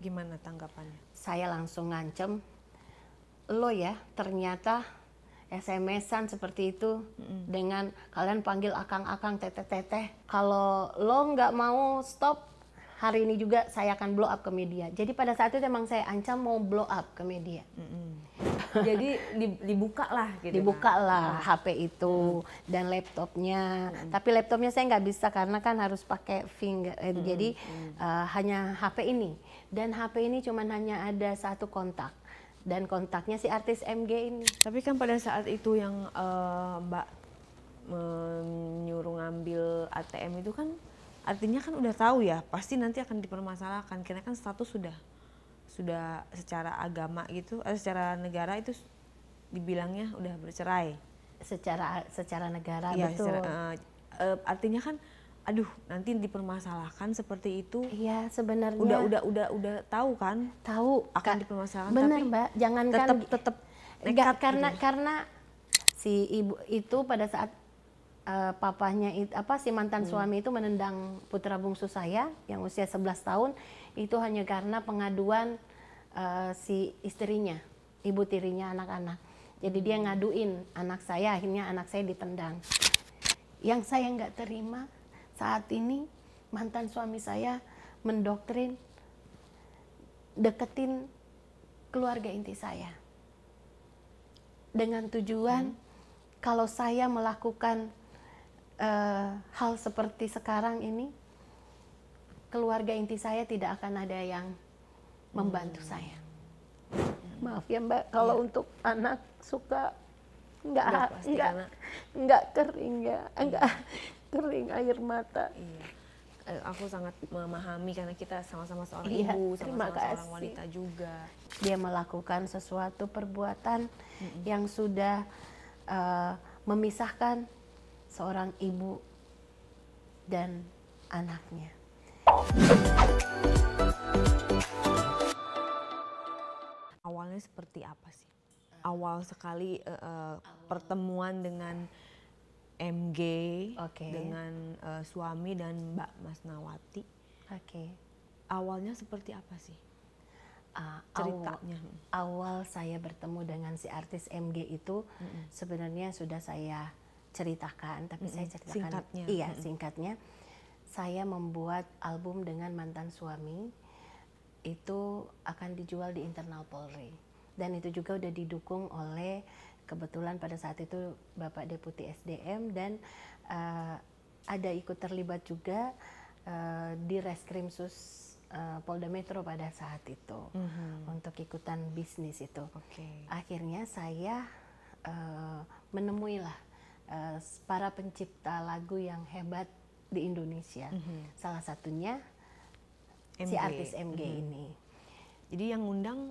Gimana tanggapannya? Saya langsung ngancem, lo ya ternyata SMS-an seperti itu mm. dengan kalian panggil akang-akang teteh-teteh. Kalau lo nggak mau stop hari ini juga saya akan blow up ke media. Jadi pada saat itu memang saya ancam mau blow up ke media. Mm Jadi dibuka lah gitu. Dibuka lah HP nah. itu mm. dan laptopnya. Mm. Tapi laptopnya saya nggak bisa karena kan harus pakai finger. Mm. Jadi mm. Uh, hanya HP ini dan HP ini cuma hanya ada satu kontak dan kontaknya si artis MG ini. Tapi kan pada saat itu yang uh, Mbak menyuruh ngambil ATM itu kan artinya kan udah tahu ya pasti nanti akan dipermasalahkan karena kan status sudah sudah secara agama gitu atau eh, secara negara itu dibilangnya udah bercerai secara secara negara ya, betul secara, uh, artinya kan aduh nanti dipermasalahkan seperti itu iya sebenarnya udah udah udah udah tahu kan tahu akan Ka dipermasalahkan bener tapi mbak jangan tetap tetap nekat gitu. karena gitu. karena si ibu itu pada saat uh, papahnya itu apa si mantan hmm. suami itu menendang putra bungsu saya yang usia 11 tahun itu hanya karena pengaduan uh, si istrinya ibu tirinya anak-anak jadi dia hmm. ngaduin anak saya akhirnya anak saya ditendang yang saya nggak terima saat ini mantan suami saya mendoktrin deketin keluarga inti saya dengan tujuan hmm. kalau saya melakukan uh, hal seperti sekarang ini keluarga inti saya tidak akan ada yang membantu hmm. saya maaf ya mbak kalau iya. untuk anak suka nggak nggak nggak kering ya iya. nggak kering air mata. Iya. Eh, aku sangat memahami karena kita sama-sama seorang iya, ibu, sama-sama seorang wanita juga. Dia melakukan sesuatu perbuatan mm-hmm. yang sudah uh, memisahkan seorang ibu dan anaknya. Awalnya seperti apa sih? Awal sekali uh, uh, pertemuan dengan MG okay. dengan uh, suami dan Mbak Mas Nawati. Oke. Okay. Awalnya seperti apa sih? Uh, ceritanya. Awal, awal saya bertemu dengan si artis MG itu mm -hmm. sebenarnya sudah saya ceritakan, tapi mm -hmm. saya ceritakan singkatnya. iya mm -hmm. singkatnya. Saya membuat album dengan mantan suami itu akan dijual di internal Polri dan itu juga udah didukung oleh kebetulan pada saat itu Bapak Deputi SDM dan uh, ada ikut terlibat juga uh, di Reskrimsus uh, Polda Metro pada saat itu mm-hmm. untuk ikutan bisnis itu. Okay. Akhirnya saya uh, lah uh, para pencipta lagu yang hebat di Indonesia. Mm-hmm. Salah satunya MG. si artis MG mm-hmm. ini. Jadi yang ngundang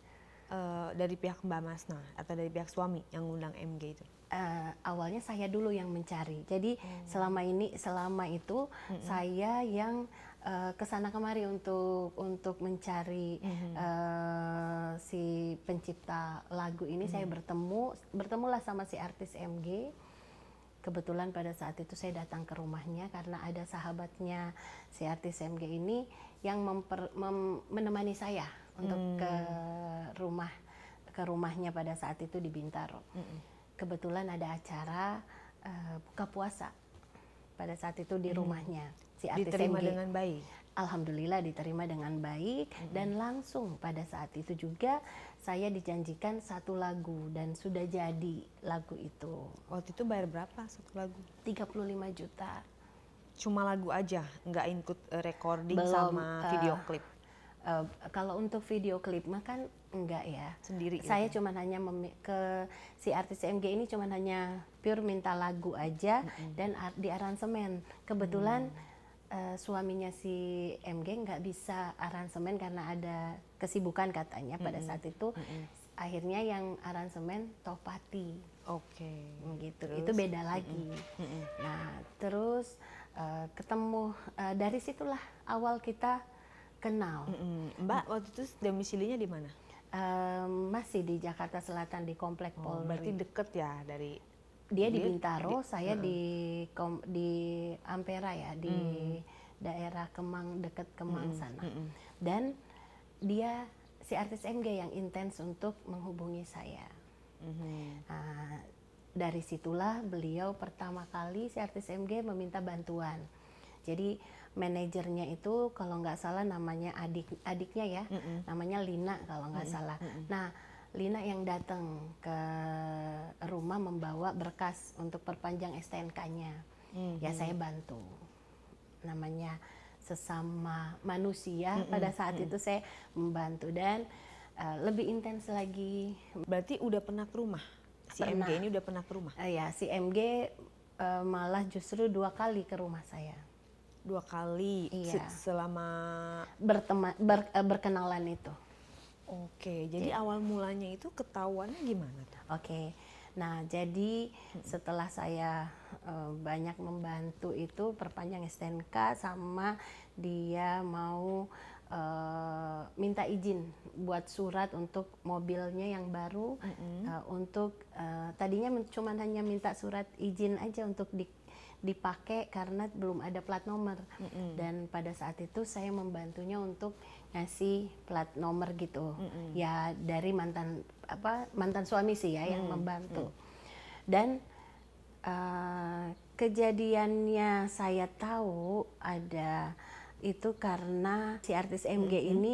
Eh, dari pihak Mbak Masna atau dari pihak suami yang ngundang MG itu? Uh, awalnya saya dulu yang mencari. Jadi hmm. selama ini selama itu hmm. saya yang uh, eh, kesana kemari untuk untuk mencari hmm. uh, si pencipta lagu ini. Hmm. Saya bertemu bertemulah sama si artis MG kebetulan pada saat itu saya datang ke rumahnya karena ada sahabatnya si artis MG ini yang memper, mem, menemani saya untuk hmm. ke rumah ke rumahnya pada saat itu di Bintaro. Hmm. Kebetulan ada acara uh, buka puasa pada saat itu di hmm. rumahnya si artis diterima MG. dengan baik. Alhamdulillah diterima dengan baik hmm. dan langsung pada saat itu juga saya dijanjikan satu lagu dan sudah jadi lagu itu. Waktu itu bayar berapa satu lagu? 35 juta cuma lagu aja, nggak include eh, recording Belum, sama video eh, klip. Eh, kalau untuk video klip mah kan enggak ya. Sendiri. Gitu. Saya gitu. cuman hanya ke si artis MG ini cuma hanya pure minta lagu aja mm -hmm. dan di aransemen. Kebetulan mm. Uh, suaminya si MG nggak bisa aransemen karena ada kesibukan katanya mm -hmm. pada saat itu mm -hmm. akhirnya yang aransemen Topati. Oke. Okay. Gitu. Terus? Itu beda lagi. Mm -hmm. Nah terus uh, ketemu uh, dari situlah awal kita kenal. Mm-hmm. Mbak mm. waktu itu domisilinya di mana? Um, masih di Jakarta Selatan di Komplek oh, Polri. Berarti deket ya dari dia, di Bintaro, di, saya di kom, di Ampera ya di mm. daerah Kemang deket Kemang mm sana. Mm-hmm. Dan dia si artis MG yang intens untuk menghubungi saya. Mm-hmm. Uh, dari situlah beliau pertama kali si artis MG meminta bantuan. Jadi manajernya itu kalau nggak salah namanya adik adiknya ya mm -hmm. namanya Lina kalau nggak mm -hmm. salah mm -hmm. nah Lina yang datang ke rumah membawa berkas untuk perpanjang STNK-nya mm -hmm. ya saya bantu namanya sesama manusia mm -hmm. pada saat mm -hmm. itu saya membantu dan uh, lebih intens lagi berarti udah pernah ke rumah si pernah. MG ini udah pernah ke rumah uh, ya si MG uh, eh, malah justru dua kali ke rumah saya dua kali iya. selama berteman ber, eh, berkenalan itu. Oke, jadi, jadi awal mulanya itu ketahuan gimana? Oke, nah jadi hmm. setelah saya uh, banyak membantu itu perpanjang STNK sama dia mau uh, minta izin buat surat untuk mobilnya yang baru -hmm. uh, untuk uh, tadinya cuma hanya minta surat izin aja untuk di dipakai karena belum ada plat nomor mm -hmm. dan pada saat itu saya membantunya untuk ngasih plat nomor gitu mm -hmm. ya dari mantan apa mantan suami sih ya mm yang membantu mm dan uh, kejadiannya saya tahu ada itu karena si artis MG mm -hmm. ini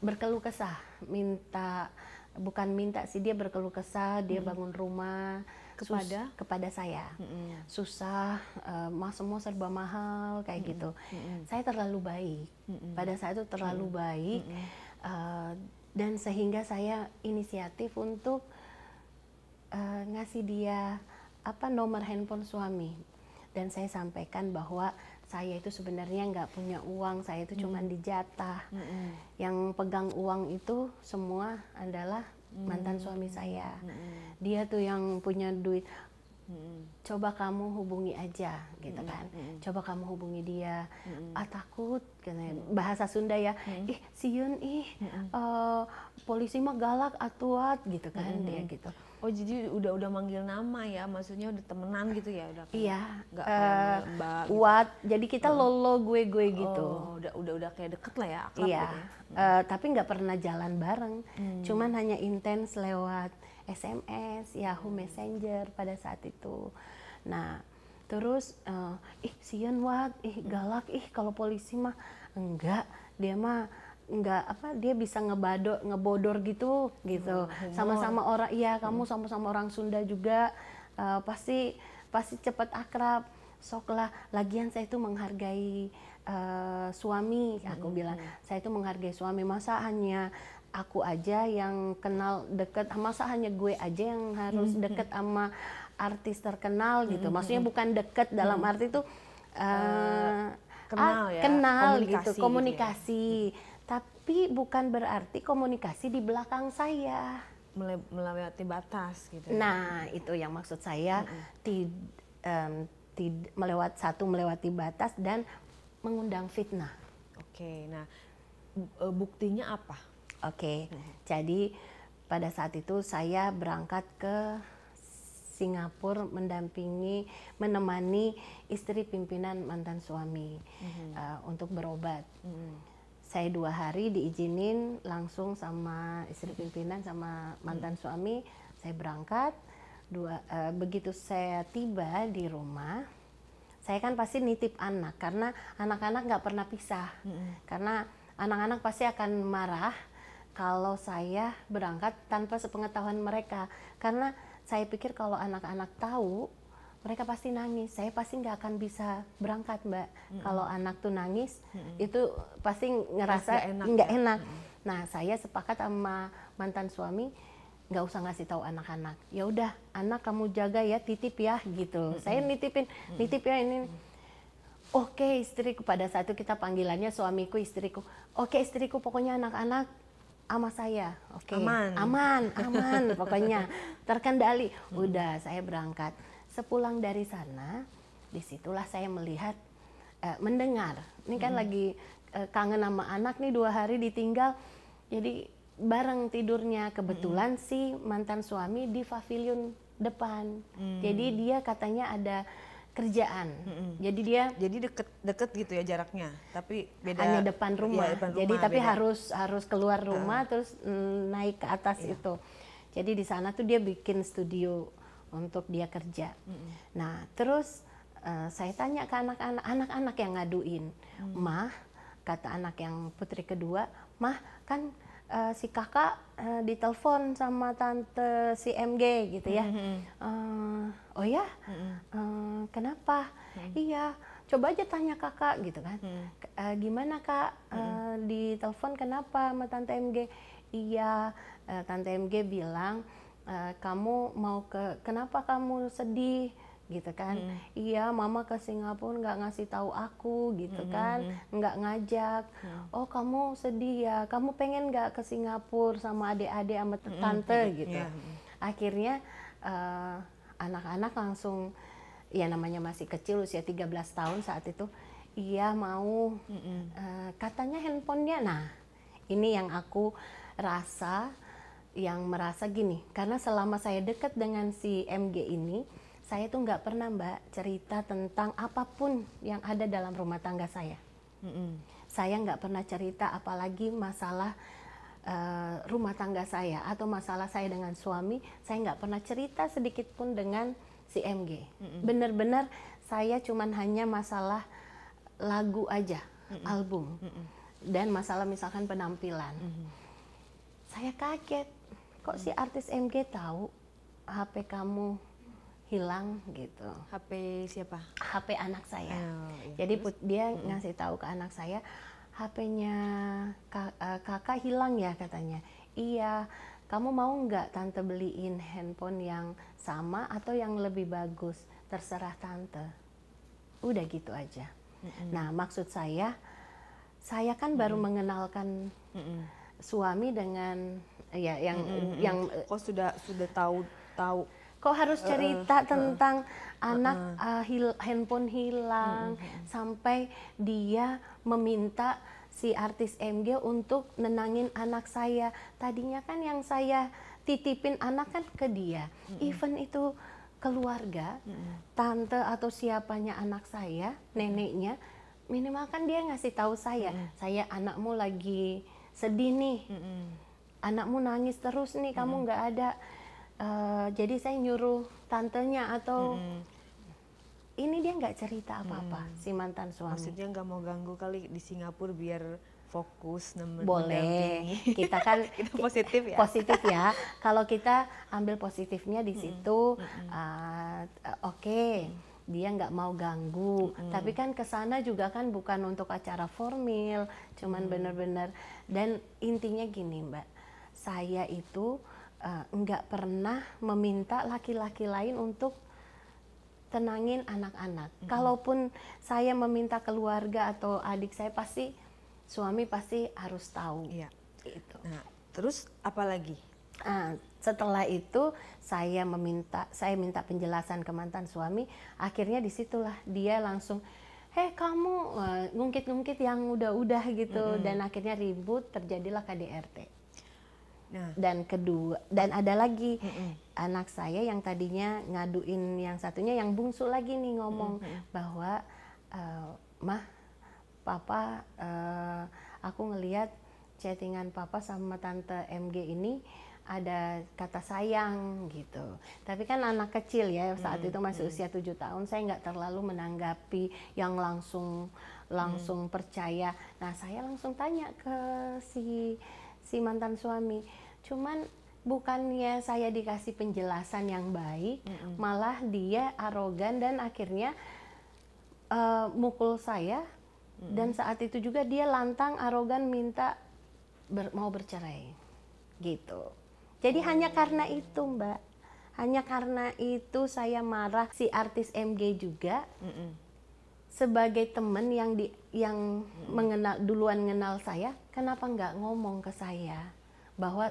berkeluh kesah minta bukan minta sih dia berkeluh kesah dia mm bangun rumah kepada Sus, kepada saya mm-hmm. susah uh, eh, mas semua serba mahal kayak mm-hmm. gitu mm-hmm. saya terlalu baik mm-hmm. pada saat itu terlalu mm-hmm. baik Uh, dan sehingga saya inisiatif untuk uh, ngasih dia apa nomor handphone suami dan saya sampaikan bahwa saya itu sebenarnya nggak punya uang saya itu mm-hmm. cuma mm. dijatah mm-hmm. yang pegang uang itu semua adalah hmm. mantan suami saya hmm. dia tuh yang punya duit hmm. coba kamu hubungi aja gitu hmm. kan hmm. coba kamu hubungi dia hmm. ah takut katanya bahasa Sunda ya hmm. ih siun ih hmm. uh, polisi mah galak atuat gitu kan hmm. dia gitu Oh jadi udah udah manggil nama ya, maksudnya udah temenan gitu ya udah. iya. Gak uh, eh, mbak. Gitu. What? Jadi kita oh. lolo gue gue gitu. Oh, udah udah udah kayak deket lah ya. iya. Gitu ya. Uh, tapi nggak pernah jalan bareng. Hmm. Cuman hanya intens lewat SMS, Yahoo Messenger pada saat itu. Nah terus uh, ih sian what, ih hmm. galak, ih kalau polisi mah enggak dia mah nggak apa dia bisa ngebado ngebodor gitu gitu oh, sama-sama hmm. orang iya kamu sama-sama orang Sunda juga uh, pasti pasti cepat akrab soklah lagian saya itu menghargai uh, suami aku hmm. bilang saya itu menghargai suami masa hanya aku aja yang kenal deket ah, masa hanya gue aja yang harus hmm. deket sama artis terkenal gitu hmm. maksudnya bukan deket dalam hmm. arti itu uh, eh, kenal ah, ya kenal komunikasi gitu komunikasi gitu ya tapi bukan berarti komunikasi di belakang saya melewati batas gitu. Ya? Nah, itu yang maksud saya mm -hmm. tid, um, tid melewat satu melewati batas dan mengundang fitnah. Oke, okay, nah e, buktinya apa? Oke. Okay, mm -hmm. Jadi pada saat itu saya berangkat ke Singapura mendampingi, menemani istri pimpinan mantan suami mm -hmm. uh, untuk berobat. Mm -hmm saya dua hari diizinin langsung sama istri pimpinan sama mantan hmm. suami saya berangkat dua uh, begitu saya tiba di rumah saya kan pasti nitip anak karena anak-anak nggak pernah pisah hmm. karena anak-anak pasti akan marah kalau saya berangkat tanpa sepengetahuan mereka karena saya pikir kalau anak-anak tahu mereka pasti nangis. Saya pasti nggak akan bisa berangkat, Mbak. hmm Kalau anak tuh nangis, hmm itu pasti ngerasa nggak ya? enak. enak. hmm Nah, saya sepakat sama mantan suami, nggak usah ngasih tahu anak-anak. Ya udah, anak kamu jaga ya, titip ya gitu. hmm Saya nitipin, nitip ya ini. hmm Oke, okay, istriku pada saat itu kita panggilannya suamiku, istriku. Oke, okay, istriku, pokoknya anak-anak sama saya. Oke. Okay. Aman. Aman, aman pokoknya. Terkendali. Udah, saya berangkat sepulang dari sana disitulah saya melihat eh, mendengar ini kan hmm. lagi eh, kangen sama anak nih dua hari ditinggal jadi bareng tidurnya kebetulan hmm. si mantan suami di pavilion depan hmm. jadi dia katanya ada kerjaan. -hmm. Jadi dia jadi deket deket gitu ya jaraknya, tapi beda hanya depan iya, rumah. Ya, depan rumah jadi tapi harus harus keluar ah. rumah uh. terus mm, naik ke atas iya. itu. Jadi di sana tuh dia bikin studio untuk dia kerja. Mm-hmm. Nah, terus uh, saya tanya ke anak-anak, anak-anak yang ngaduin, mm. mah kata anak yang putri kedua, mah kan uh, si kakak uh, ditelepon sama tante si MG gitu ya. Mm-hmm. Uh, oh ya, mm-hmm. uh, kenapa? Mm-hmm. Iya, coba aja tanya kakak gitu kan. Uh, gimana kak mm-hmm. ditelepon kenapa sama tante MG? Iya, uh, tante MG bilang uh, kamu mau ke kenapa kamu sedih gitu kan hmm. iya mama ke Singapura nggak ngasih tahu aku gitu hmm. kan hmm, hmm. nggak ngajak hmm. oh kamu sedih ya kamu pengen nggak ke Singapura sama adik-adik sama hmm, tante hmm. gitu yeah. akhirnya eh, anak-anak uh, langsung ya namanya masih kecil usia 13 tahun saat itu iya mau hmm. Uh, katanya handphonenya nah ini yang aku rasa yang merasa gini karena selama saya dekat dengan si MG ini saya tuh nggak pernah mbak cerita tentang apapun yang ada dalam rumah tangga saya mm -hmm. saya nggak pernah cerita apalagi masalah uh, rumah tangga saya atau masalah saya dengan suami saya nggak pernah cerita sedikit pun dengan si MG mm-hmm. saya cuman hanya masalah lagu aja mm-hmm. album mm-hmm. dan masalah misalkan penampilan mm-hmm. saya kaget kok si artis MG tahu HP kamu hilang gitu. HP siapa? HP anak saya. Oh, iya. Jadi terus? dia hmm. ngasih tahu ke anak saya, HP-nya kak, eh, kakak hilang ya katanya. Iya, kamu mau nggak tante beliin handphone yang sama atau yang lebih bagus? Terserah tante. Udah gitu aja. Hmm. Nah maksud saya, saya kan hmm. baru mengenalkan hmm. suami dengan Iya, yang mm -hmm. yang eh, kok sudah sudah tahu tahu kok harus cerita uh, tentang uh, anak uh, uh, hil handphone hilang uh, uh, sampai dia meminta si artis MG untuk nenangin anak saya tadinya kan yang saya titipin anak kan ke dia uh, uh, even itu keluarga uh, tante atau siapanya anak saya neneknya minimal kan dia ngasih tahu saya saya anakmu lagi sedih nih anakmu nangis terus nih kamu nggak hmm. ada uh, jadi saya nyuruh tantenya atau hmm. ini dia nggak cerita apa-apa hmm. si mantan suami maksudnya nggak mau ganggu kali di Singapura biar fokus nemen boleh kita kan kita positif ya positif ya kalau kita ambil positifnya di situ -hmm. uh, oke okay. Mm dia nggak mau ganggu. Mm. Tapi kan ke sana juga kan bukan untuk acara formal, cuman mm. bener-bener dan intinya gini, Mbak saya itu uh, nggak pernah meminta laki-laki lain untuk tenangin anak-anak. Mm -hmm. Kalaupun saya meminta keluarga atau adik saya pasti suami pasti harus tahu. Iya. Itu. Nah, terus apalagi? Uh, ah, setelah itu saya meminta saya minta penjelasan ke mantan suami. Akhirnya disitulah dia langsung heh kamu eh, ngungkit-ngungkit yang udah-udah gitu mm -hmm. dan akhirnya ribut terjadilah KDRT. Nah. Dan kedua dan ada lagi mm hmm anak saya yang tadinya ngaduin yang satunya yang bungsu lagi nih ngomong mm hmm bahwa uh, mah papa uh, aku ngelihat chattingan papa sama tante MG ini ada kata sayang gitu. Tapi kan anak kecil ya saat hmm, itu masih usia tujuh tahun saya nggak terlalu menanggapi yang langsung langsung hmm. percaya. Nah, saya langsung tanya ke si si mantan suami cuman bukannya saya dikasih penjelasan yang baik mm -hmm. malah dia arogan dan akhirnya uh, mukul saya mm -hmm. dan saat itu juga dia lantang arogan minta ber mau bercerai gitu jadi mm -hmm. hanya karena itu mbak hanya karena itu saya marah si artis MG juga mm -mm. sebagai teman yang di yang mm -mm. mengenal duluan kenal saya kenapa nggak ngomong ke saya bahwa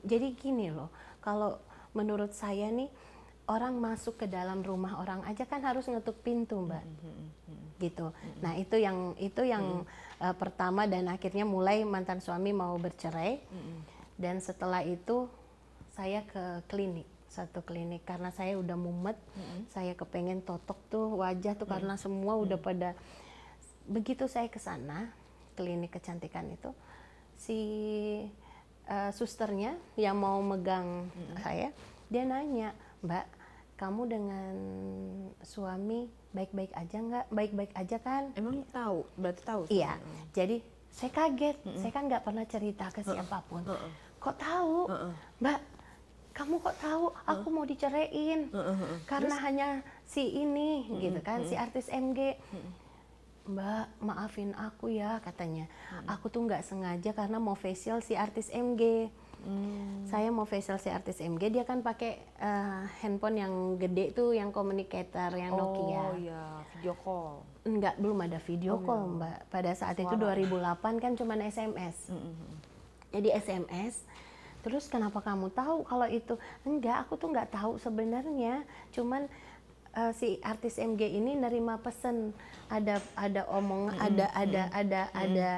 jadi gini loh kalau menurut saya nih orang masuk ke dalam rumah orang aja kan harus ngetuk pintu mbak mm-hmm. gitu mm-hmm. nah itu yang itu yang mm-hmm. uh, pertama dan akhirnya mulai mantan suami mau bercerai mm-hmm. dan setelah itu saya ke klinik satu klinik karena saya udah mumet mm-hmm. saya kepengen totok tuh wajah tuh mm-hmm. karena semua udah mm-hmm. pada begitu saya ke sana klinik kecantikan itu si uh, susternya yang mau megang hmm. saya dia nanya mbak kamu dengan suami baik-baik aja nggak baik-baik aja kan emang tahu berarti tahu iya hmm. jadi saya kaget hmm. saya kan nggak pernah cerita ke siapapun hmm. kok tahu hmm. mbak kamu kok tahu aku mau diceraiin karena Terus? hanya si ini gitu kan si artis MG Mbak, maafin aku ya katanya. Hmm. Aku tuh nggak sengaja karena mau facial si artis MG. Hmm. Saya mau facial si artis MG, dia kan pakai uh, handphone yang gede tuh, yang communicator, yang Nokia. Oh iya, video call. Enggak, belum ada video oh, call, iya. Mbak. Pada saat Suara. itu 2008 kan cuman SMS. Hmm, hmm, -hmm. Jadi SMS terus kenapa kamu tahu kalau itu enggak aku tuh nggak tahu sebenarnya cuman uh, si artis MG ini nerima pesan ada ada omong hmm. ada ada hmm. ada hmm. ada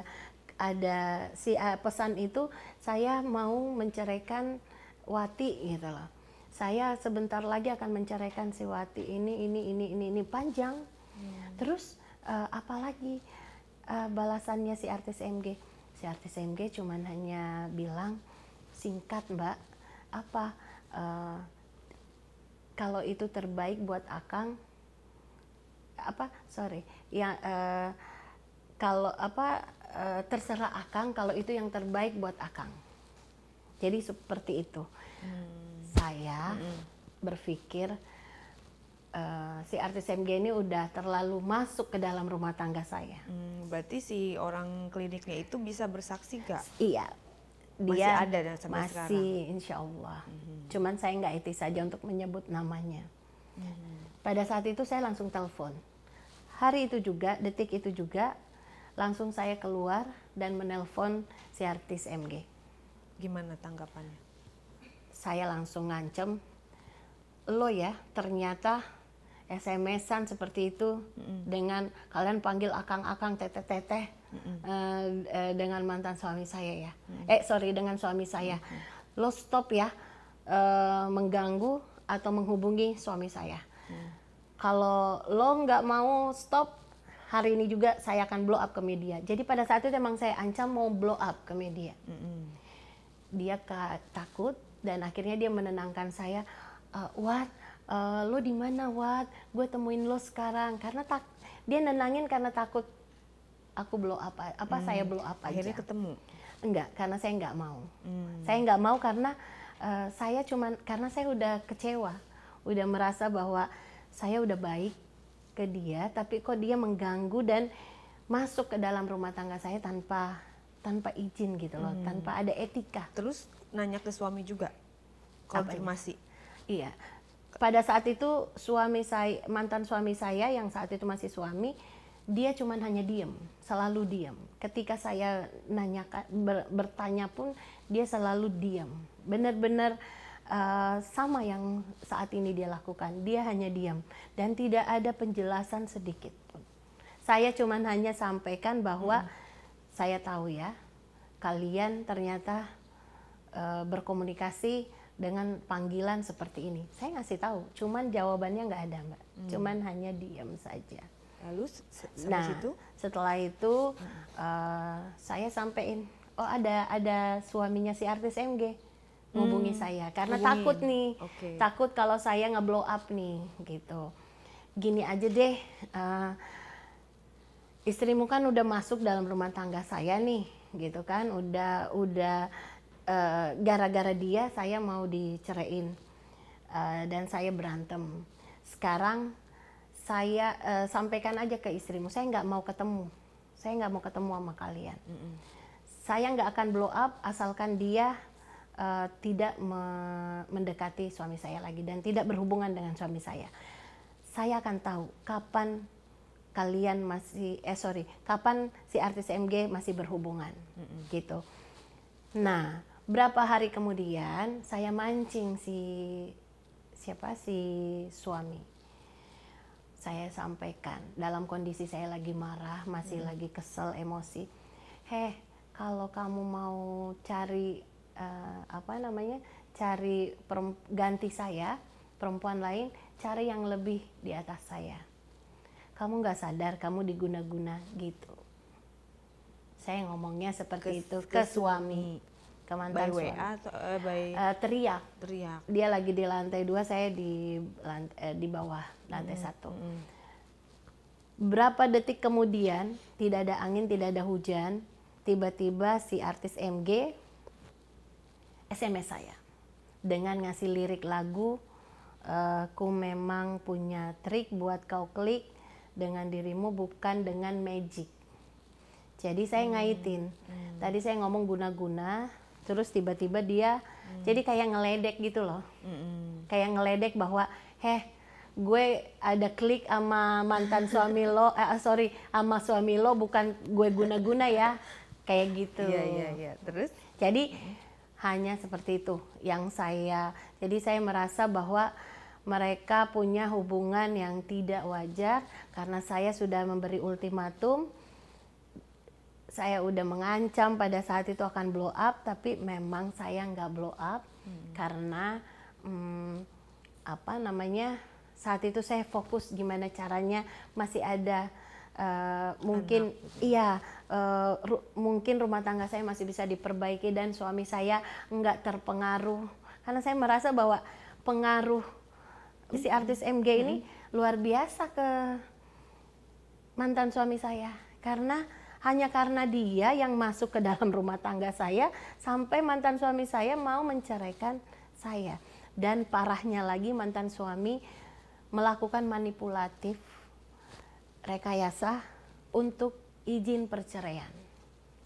ada si uh, pesan itu saya mau menceraikan Wati gitu loh. Saya sebentar lagi akan menceraikan si Wati ini ini ini ini ini panjang. Hmm. Terus uh, apalagi uh, balasannya si artis MG? Si artis MG cuman hanya bilang singkat, Mbak. Apa uh, kalau itu terbaik buat akang apa sorry yang uh, eh, kalau apa uh, terserah akang kalau itu yang terbaik buat akang jadi seperti itu hmm. saya hmm. berpikir Uh, si artis MG ini udah terlalu masuk ke dalam rumah tangga saya. Hmm, berarti si orang kliniknya itu bisa bersaksi gak? Iya, dia masih ada dan sampai masih sekarang. insya Allah hmm. cuman saya nggak etis saja untuk menyebut namanya hmm. pada saat itu saya langsung telepon hari itu juga detik itu juga langsung saya keluar dan menelpon si artis MG gimana tanggapannya saya langsung ngancem lo ya ternyata SMS-an seperti itu mm. dengan kalian panggil akang-akang teteh-teteh mm-hmm. uh, uh, dengan mantan suami saya ya mm-hmm. eh sorry dengan suami saya mm-hmm. lo stop ya uh, mengganggu atau menghubungi suami saya mm-hmm. kalau lo nggak mau stop hari ini juga saya akan blow up ke media jadi pada saat itu memang saya ancam mau blow up ke media mm-hmm. dia takut dan akhirnya dia menenangkan saya uh, eh, what uh, lo di mana Wat? Gue temuin lo sekarang karena tak dia nenangin karena takut aku blow up apa hmm. saya blow up akhirnya ketemu enggak karena saya enggak mau hmm. saya enggak mau karena uh, saya cuman karena saya udah kecewa udah merasa bahwa saya udah baik ke dia tapi kok dia mengganggu dan masuk ke dalam rumah tangga saya tanpa tanpa izin gitu loh hmm. tanpa ada etika terus nanya ke suami juga konfirmasi iya pada saat itu suami saya mantan suami saya yang saat itu masih suami dia cuman hanya diem selalu diam. Ketika saya nanya ber, bertanya pun dia selalu diam. Benar-benar uh, sama yang saat ini dia lakukan. Dia hanya diam dan tidak ada penjelasan sedikit pun. Saya cuma hanya sampaikan bahwa hmm. saya tahu ya kalian ternyata uh, berkomunikasi dengan panggilan seperti ini. Saya ngasih tahu, cuman jawabannya nggak ada mbak, hmm. cuman hanya diam saja. Lalu nah, situ? setelah itu uh, saya sampein oh ada ada suaminya si artis MG hubungi hmm. saya karena Hubungin. takut nih okay. takut kalau saya ngeblow up nih gitu gini aja deh uh, istrimu kan udah masuk dalam rumah tangga saya nih gitu kan udah udah gara eh, gara-gara dia saya mau diceraiin uh, dan saya berantem sekarang saya uh, sampaikan aja ke istrimu saya nggak mau ketemu saya nggak mau ketemu sama kalian mm -mm. saya nggak akan blow up asalkan dia uh, tidak me mendekati suami saya lagi dan tidak berhubungan dengan suami saya saya akan tahu kapan kalian masih eh sorry kapan si artis MG masih berhubungan mm -mm. gitu nah berapa hari kemudian saya mancing si siapa si suami saya sampaikan dalam kondisi saya lagi marah, masih hmm. lagi kesel, emosi. Heh, kalau kamu mau cari uh, apa namanya? cari ganti saya, perempuan lain, cari yang lebih di atas saya. Kamu nggak sadar kamu diguna-guna gitu. Saya ngomongnya seperti ke, itu ke, ke suami. suami hmm ke mantan atau uh, by uh, teriak. Teriak. Dia lagi di lantai dua, saya di lantai, eh, di bawah lantai hmm. satu. Hmm. Berapa detik kemudian tidak ada angin, tidak ada hujan, tiba-tiba si artis MG SMS saya dengan ngasih lirik lagu uh, ku memang punya trik buat kau klik dengan dirimu bukan dengan magic. Jadi saya hmm, ngaitin. Hmm. Tadi saya ngomong guna-guna, terus tiba-tiba dia hmm. jadi kayak ngeledek gitu loh hmm. kayak ngeledek bahwa heh gue ada klik sama mantan suami lo eh, eh sorry sama suami lo bukan gue guna-guna ya kayak gitu iya iya iya terus jadi hmm. hanya seperti itu yang saya jadi saya merasa bahwa mereka punya hubungan yang tidak wajar karena saya sudah memberi ultimatum saya udah mengancam pada saat itu akan blow up tapi memang saya nggak blow up hmm. karena hmm, apa namanya saat itu saya fokus gimana caranya masih ada uh, mungkin Anak. Gitu ya. iya uh, ru mungkin rumah tangga saya masih bisa diperbaiki dan suami saya nggak terpengaruh karena saya merasa bahwa pengaruh hmm. si artis MG hmm. ini luar biasa ke mantan suami saya karena hanya karena dia yang masuk ke dalam rumah tangga saya sampai mantan suami saya mau menceraikan saya. Dan parahnya lagi mantan suami melakukan manipulatif rekayasa untuk izin perceraian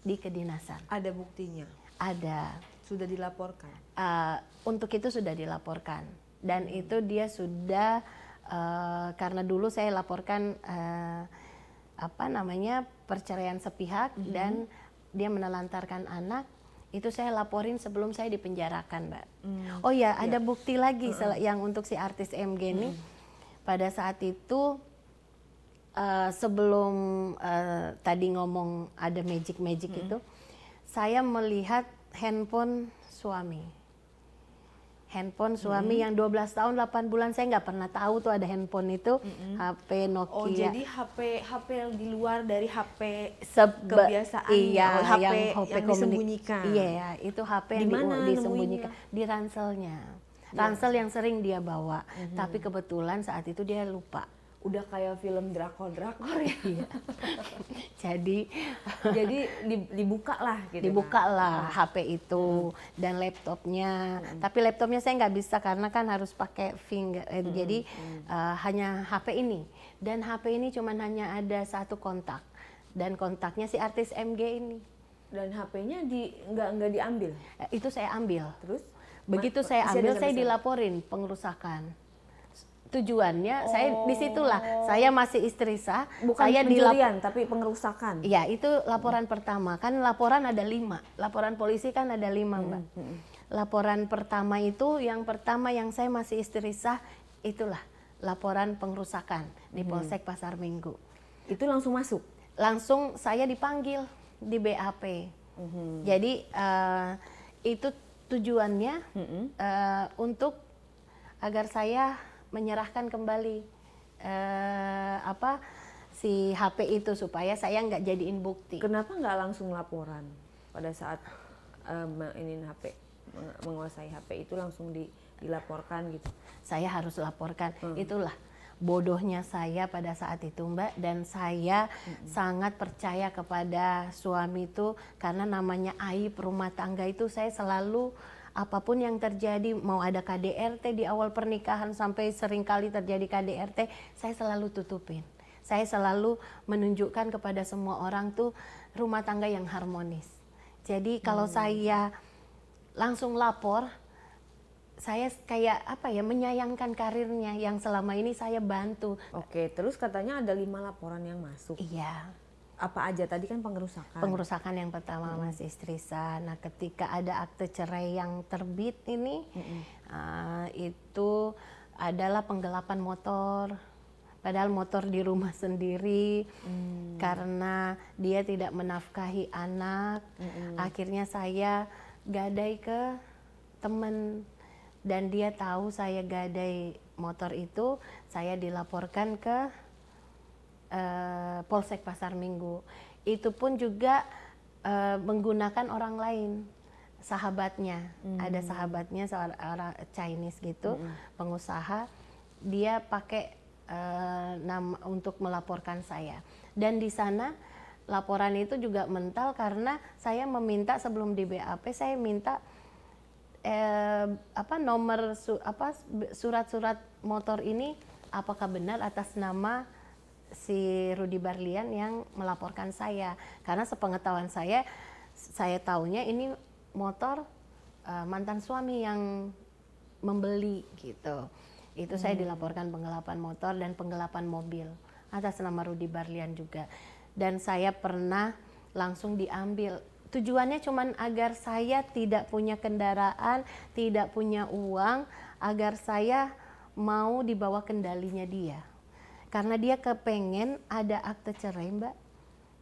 di kedinasan. Ada buktinya? Ada. Sudah dilaporkan? Uh, untuk itu sudah dilaporkan. Dan itu dia sudah, uh, karena dulu saya laporkan uh, apa namanya perceraian sepihak mm -hmm. dan dia menelantarkan anak itu saya laporin sebelum saya dipenjarakan mbak mm. oh ya yeah. ada iya. bukti lagi uh -uh. yang untuk si artis MG ini mm. pada saat itu uh, sebelum uh, tadi ngomong ada magic magic mm. itu saya melihat handphone suami handphone suami mm -hmm. yang 12 tahun 8 bulan saya nggak pernah tahu tuh ada handphone itu mm -hmm. HP oh, Nokia. Oh jadi HP HP yang di luar dari HP Sebe kebiasaan iya, ya? HP yang, HP yang disembunyikan. Iya itu HP yang Dimana disembunyikan nemuinya? di ranselnya. Ransel yeah. yang sering dia bawa, mm -hmm. tapi kebetulan saat itu dia lupa udah kayak film drakor drakor ya iya. jadi jadi dibuka lah gitu dibuka nah. lah nah. HP itu hmm. dan laptopnya hmm. tapi laptopnya saya nggak bisa karena kan harus pakai finger eh, hmm. jadi hmm. Uh, hanya HP ini dan HP ini cuma hanya ada satu kontak dan kontaknya si artis MG ini dan HP-nya di nggak nggak diambil eh, itu saya ambil terus begitu Ma saya ambil saya dilaporin pengerusakan tujuannya oh. saya disitulah saya masih istri sah bukan saya pencurian tapi pengerusakan ya itu laporan hmm. pertama kan laporan ada lima laporan polisi kan ada lima hmm, mbak hmm, hmm. laporan pertama itu yang pertama yang saya masih istri sah itulah laporan pengerusakan di hmm. polsek hmm. pasar minggu itu langsung masuk langsung saya dipanggil di BAP hmm. jadi uh, itu tujuannya -hmm. uh, untuk agar saya menyerahkan kembali uh, apa si HP itu supaya saya nggak jadiin bukti. Kenapa nggak langsung laporan pada saat uh, ini HP menguasai HP itu langsung di, dilaporkan gitu? Saya harus laporkan. Hmm. Itulah bodohnya saya pada saat itu Mbak dan saya hmm. sangat percaya kepada suami itu karena namanya aib rumah tangga itu saya selalu apapun yang terjadi mau ada KDRT di awal pernikahan sampai seringkali terjadi KDRT saya selalu tutupin saya selalu menunjukkan kepada semua orang tuh rumah tangga yang harmonis jadi kalau hmm. saya langsung lapor saya kayak apa ya menyayangkan karirnya yang selama ini saya bantu. Oke, terus katanya ada lima laporan yang masuk. Iya apa aja tadi kan pengerusakan pengerusakan yang pertama hmm. Mas saya nah ketika ada akte cerai yang terbit ini hmm. uh, itu adalah penggelapan motor padahal motor di rumah sendiri hmm. karena dia tidak menafkahi anak hmm. akhirnya saya gadai ke teman dan dia tahu saya gadai motor itu saya dilaporkan ke Eh, Polsek Pasar Minggu. Itu pun juga eh, menggunakan orang lain, sahabatnya. Hmm. Ada sahabatnya seorang Chinese gitu, hmm. pengusaha. Dia pakai eh, nama untuk melaporkan saya. Dan di sana laporan itu juga mental karena saya meminta sebelum di BAP saya minta eh, apa nomor su, apa surat-surat motor ini apakah benar atas nama si Rudi Barlian yang melaporkan saya karena sepengetahuan saya saya tahunya ini motor uh, mantan suami yang membeli gitu itu hmm. saya dilaporkan penggelapan motor dan penggelapan mobil atas nama Rudi Barlian juga dan saya pernah langsung diambil tujuannya cuman agar saya tidak punya kendaraan, tidak punya uang, agar saya mau dibawa kendalinya dia karena dia kepengen ada akte cerai mbak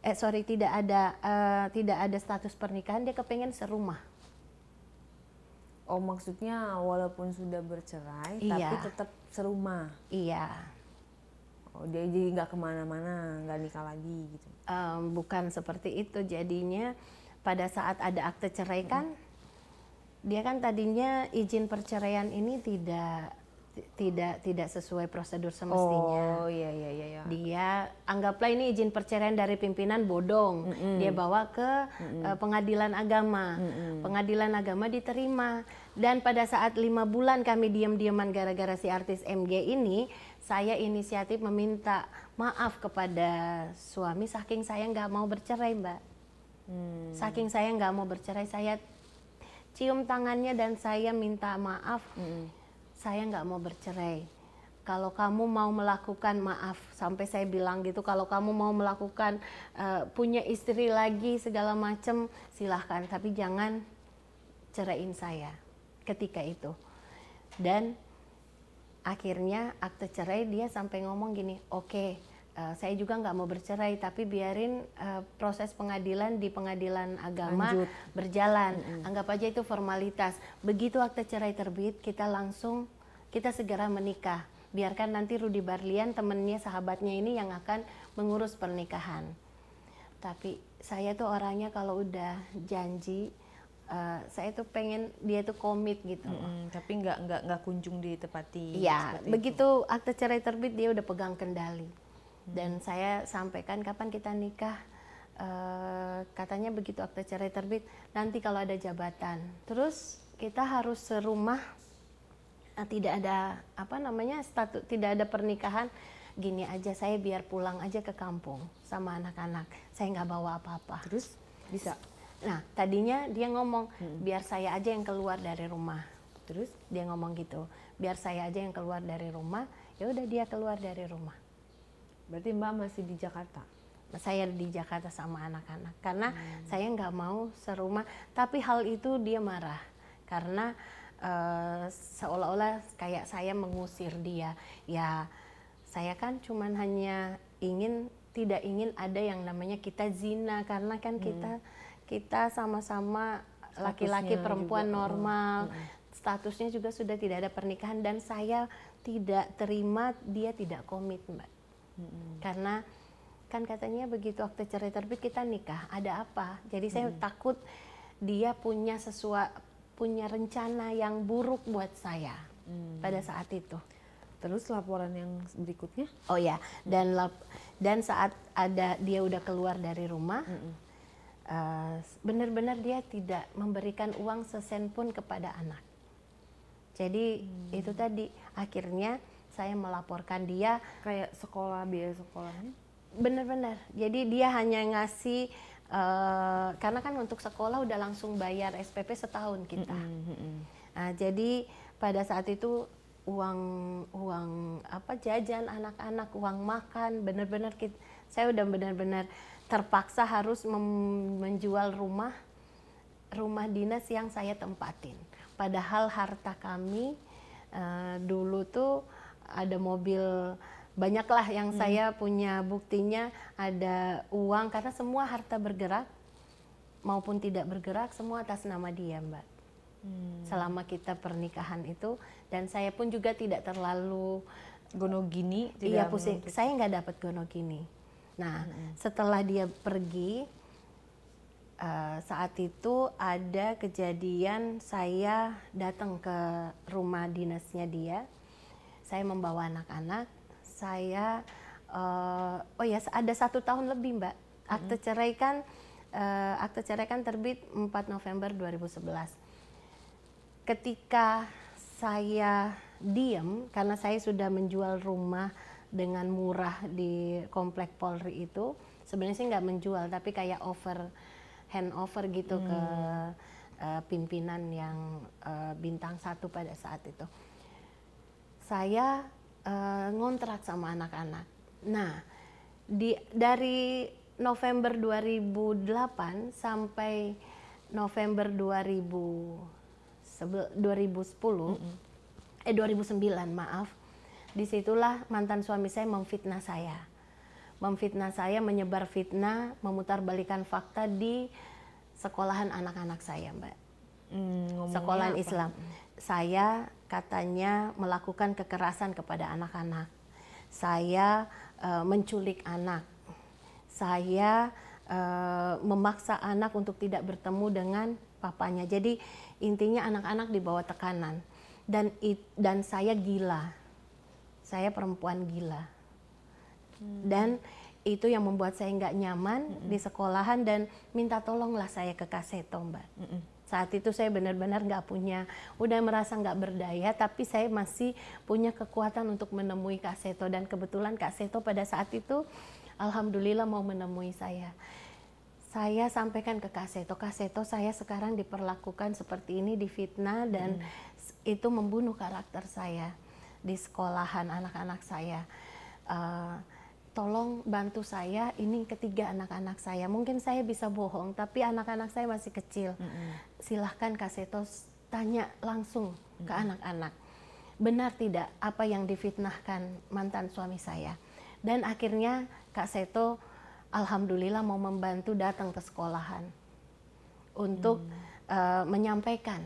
eh sorry tidak ada uh, tidak ada status pernikahan dia kepengen serumah oh maksudnya walaupun sudah bercerai iya. tapi tetap serumah iya oh dia jadi nggak kemana-mana nggak nikah lagi gitu um, bukan seperti itu jadinya pada saat ada akte cerai kan hmm. dia kan tadinya izin perceraian ini tidak tidak tidak sesuai prosedur semestinya. Oh iya, iya iya iya. Dia anggaplah ini izin perceraian dari pimpinan bodong. Mm -hmm. Dia bawa ke mm -hmm. uh, pengadilan agama. Mm -hmm. Pengadilan agama diterima. Dan pada saat lima bulan kami diam-diaman gara-gara si artis MG ini, saya inisiatif meminta maaf kepada suami saking saya nggak mau bercerai, Mbak. Hmm. Saking saya nggak mau bercerai, saya cium tangannya dan saya minta maaf. Mm saya nggak mau bercerai kalau kamu mau melakukan maaf sampai saya bilang gitu kalau kamu mau melakukan uh, punya istri lagi segala macam silahkan tapi jangan ceraiin saya ketika itu dan akhirnya akte cerai dia sampai ngomong gini oke okay, Uh, eh, saya juga nggak mau bercerai, tapi biarin uh, proses pengadilan di pengadilan agama Lanjut. berjalan. Mm -hmm. Anggap aja itu formalitas. Begitu akte cerai terbit, kita langsung kita segera menikah. Biarkan nanti Rudi Barlian temennya sahabatnya ini yang akan mengurus pernikahan. Tapi saya tuh orangnya kalau udah janji Uh, saya tuh pengen dia tuh komit gitu, mm, tapi nggak nggak nggak kunjung ditepati. Iya, begitu itu. akte cerai terbit dia udah pegang kendali dan saya sampaikan kapan kita nikah e, katanya begitu akte cerai terbit nanti kalau ada jabatan terus kita harus serumah Eh, tidak ada apa namanya status tidak ada pernikahan gini aja saya biar pulang aja ke kampung sama anak-anak saya nggak bawa apa-apa terus bisa nah tadinya dia ngomong hmm. biar saya aja yang keluar dari rumah terus dia ngomong gitu biar saya aja yang keluar dari rumah ya udah dia keluar dari rumah berarti mbak masih di Jakarta nah, saya di Jakarta sama anak-anak karena hmm. saya nggak mau serumah tapi hal itu dia marah karena Eh, seolah-olah kayak saya mengusir dia. Ya saya kan cuman hanya ingin tidak ingin ada yang namanya kita zina karena kan hmm. kita sama-sama laki-laki perempuan hmm. normal. Hmm. Statusnya juga sudah tidak ada pernikahan dan saya tidak terima dia tidak komit, Mbak. Hmm. Karena kan katanya begitu waktu cerai terbit kita nikah, ada apa? Jadi saya hmm. takut dia punya sesuatu punya rencana yang buruk buat saya hmm. pada saat itu. Terus laporan yang berikutnya? Oh ya, dan lap, dan saat ada dia udah keluar dari rumah, hmm. uh, benar-benar dia tidak memberikan uang sesen pun kepada anak. Jadi hmm. itu tadi akhirnya saya melaporkan dia kayak sekolah biaya sekolahnya. Benar-benar. Jadi dia hanya ngasih Eh, karena kan untuk sekolah udah langsung bayar SPP setahun kita. Mm -hmm. nah, jadi pada saat itu uang uang apa jajan anak-anak, uang makan, benar-benar saya udah benar-benar terpaksa harus menjual rumah rumah dinas yang saya tempatin. Padahal harta kami uh, dulu tuh ada mobil banyaklah yang hmm. saya punya buktinya ada uang karena semua harta bergerak maupun tidak bergerak semua atas nama dia mbak hmm. selama kita pernikahan itu dan saya pun juga tidak terlalu gono gini iya pusing saya nggak dapat gono gini nah hmm. setelah dia pergi uh, saat itu ada kejadian saya datang ke rumah dinasnya dia saya membawa anak-anak saya uh, oh ya yes, ada satu tahun lebih mbak mm-hmm. akte cerai kan uh, akte cerai kan terbit 4 November 2011 ketika saya diem karena saya sudah menjual rumah dengan murah di komplek Polri itu sebenarnya sih nggak menjual tapi kayak over hand over gitu mm. ke uh, pimpinan yang uh, bintang satu pada saat itu saya Eh, ngontrak sama anak-anak. Nah, di dari November 2008 sampai November 2000, 2010 mm -hmm. eh 2009 maaf disitulah mantan suami saya memfitnah saya memfitnah saya menyebar fitnah memutarbalikan fakta di sekolahan anak-anak saya mbak hmm, sekolahan Islam saya katanya melakukan kekerasan kepada anak-anak. Saya e, menculik anak. Saya e, memaksa anak untuk tidak bertemu dengan papanya. Jadi intinya anak-anak dibawa tekanan dan dan saya gila. Saya perempuan gila. Hmm. Dan itu yang membuat saya nggak nyaman mm -mm. di sekolahan dan minta tolonglah saya ke Kaseto, Mbak. Mm -mm saat itu saya benar-benar nggak punya udah merasa nggak berdaya tapi saya masih punya kekuatan untuk menemui Kak Seto dan kebetulan Kak Seto pada saat itu alhamdulillah mau menemui saya saya sampaikan ke Kak Seto, Kak Seto saya sekarang diperlakukan seperti ini di fitnah dan hmm. itu membunuh karakter saya di sekolahan anak-anak saya uh, tolong bantu saya ini ketiga anak-anak saya mungkin saya bisa bohong tapi anak-anak saya masih kecil mm -hmm. silahkan kasetos tanya langsung mm -hmm. ke anak-anak benar tidak apa yang difitnahkan mantan suami saya dan akhirnya kak seto alhamdulillah mau membantu datang ke sekolahan untuk mm. uh, menyampaikan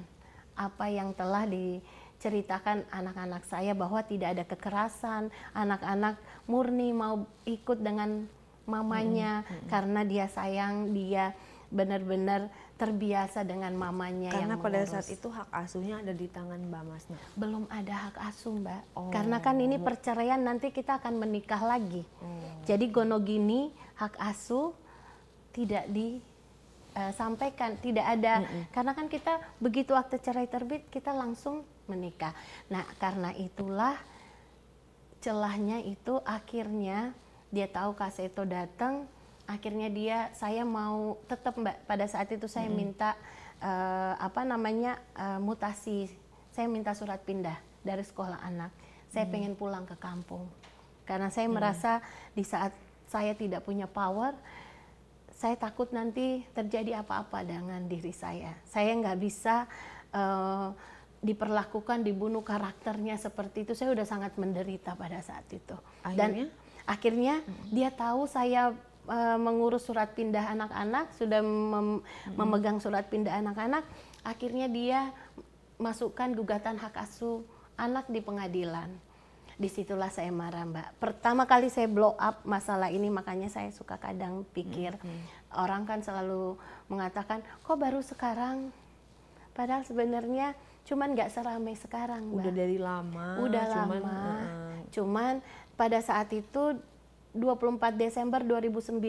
apa yang telah di ceritakan anak-anak saya bahwa tidak ada kekerasan, anak-anak murni mau ikut dengan mamanya hmm. karena dia sayang, dia benar-benar terbiasa dengan mamanya karena yang pada saat itu hak asuhnya ada di tangan Mbak Masna belum ada hak asuh Mbak oh. karena kan ini perceraian nanti kita akan menikah lagi hmm. jadi gono gini hak asuh tidak di eh, sampaikan tidak ada mm -mm. karena kan kita begitu waktu cerai terbit kita langsung menikah. Nah, karena itulah celahnya itu akhirnya dia tahu Kaseto datang, akhirnya dia saya mau tetap Mbak pada saat itu saya hmm. minta uh, apa namanya uh, mutasi. Saya minta surat pindah dari sekolah anak. Saya hmm. pengen pulang ke kampung. Karena saya hmm. merasa di saat saya tidak punya power, saya takut nanti terjadi apa-apa dengan diri saya. Saya nggak bisa uh, diperlakukan dibunuh karakternya seperti itu saya udah sangat menderita pada saat itu akhirnya? dan akhirnya hmm. dia tahu saya e, mengurus surat pindah anak-anak sudah mem hmm. memegang surat pindah anak-anak akhirnya dia masukkan gugatan hak asuh anak di pengadilan disitulah saya marah mbak pertama kali saya blow up masalah ini makanya saya suka kadang pikir hmm. orang kan selalu mengatakan kok baru sekarang padahal sebenarnya cuman nggak seramai sekarang mbak. udah dari lama udah cuman, lama uh, cuman pada saat itu 24 Desember 2009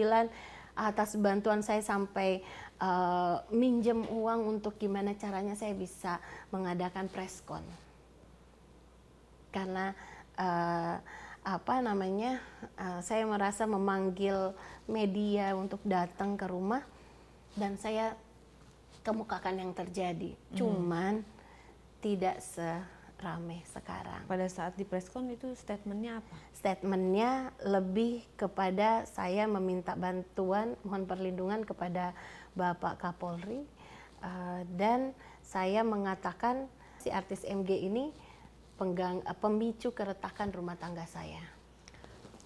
atas bantuan saya sampai uh, minjem uang untuk gimana caranya saya bisa mengadakan preskon karena uh, apa namanya uh, saya merasa memanggil media untuk datang ke rumah dan saya kemukakan yang terjadi mm. cuman tidak serame sekarang. Pada saat di preskon itu statementnya apa? Statementnya lebih kepada saya meminta bantuan, mohon perlindungan kepada Bapak Kapolri uh, dan saya mengatakan si artis MG ini penggang, uh, pemicu keretakan rumah tangga saya.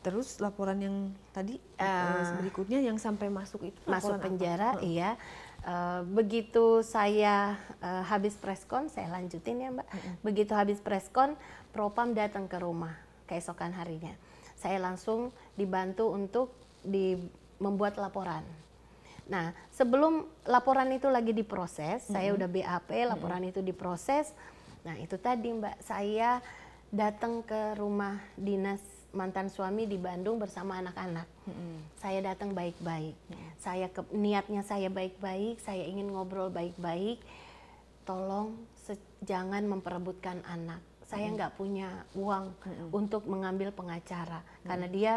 Terus laporan yang tadi uh, berikutnya yang sampai masuk itu masuk penjara, apa? iya. Eh, begitu saya uh, habis preskon, saya lanjutin ya Mbak. Begitu habis preskon, Propam datang ke rumah keesokan harinya. Saya langsung dibantu untuk di membuat laporan. Nah, sebelum laporan itu lagi diproses, mm-hmm. saya udah BAP, laporan mm-hmm. itu diproses. Nah, itu tadi Mbak, saya datang ke rumah dinas mantan suami di Bandung bersama anak-anak. Hmm. Saya datang baik-baik. Hmm. Saya ke, niatnya saya baik-baik, saya ingin ngobrol baik-baik. Tolong jangan memperebutkan anak. Saya nggak hmm. punya uang hmm. untuk mengambil pengacara hmm. karena dia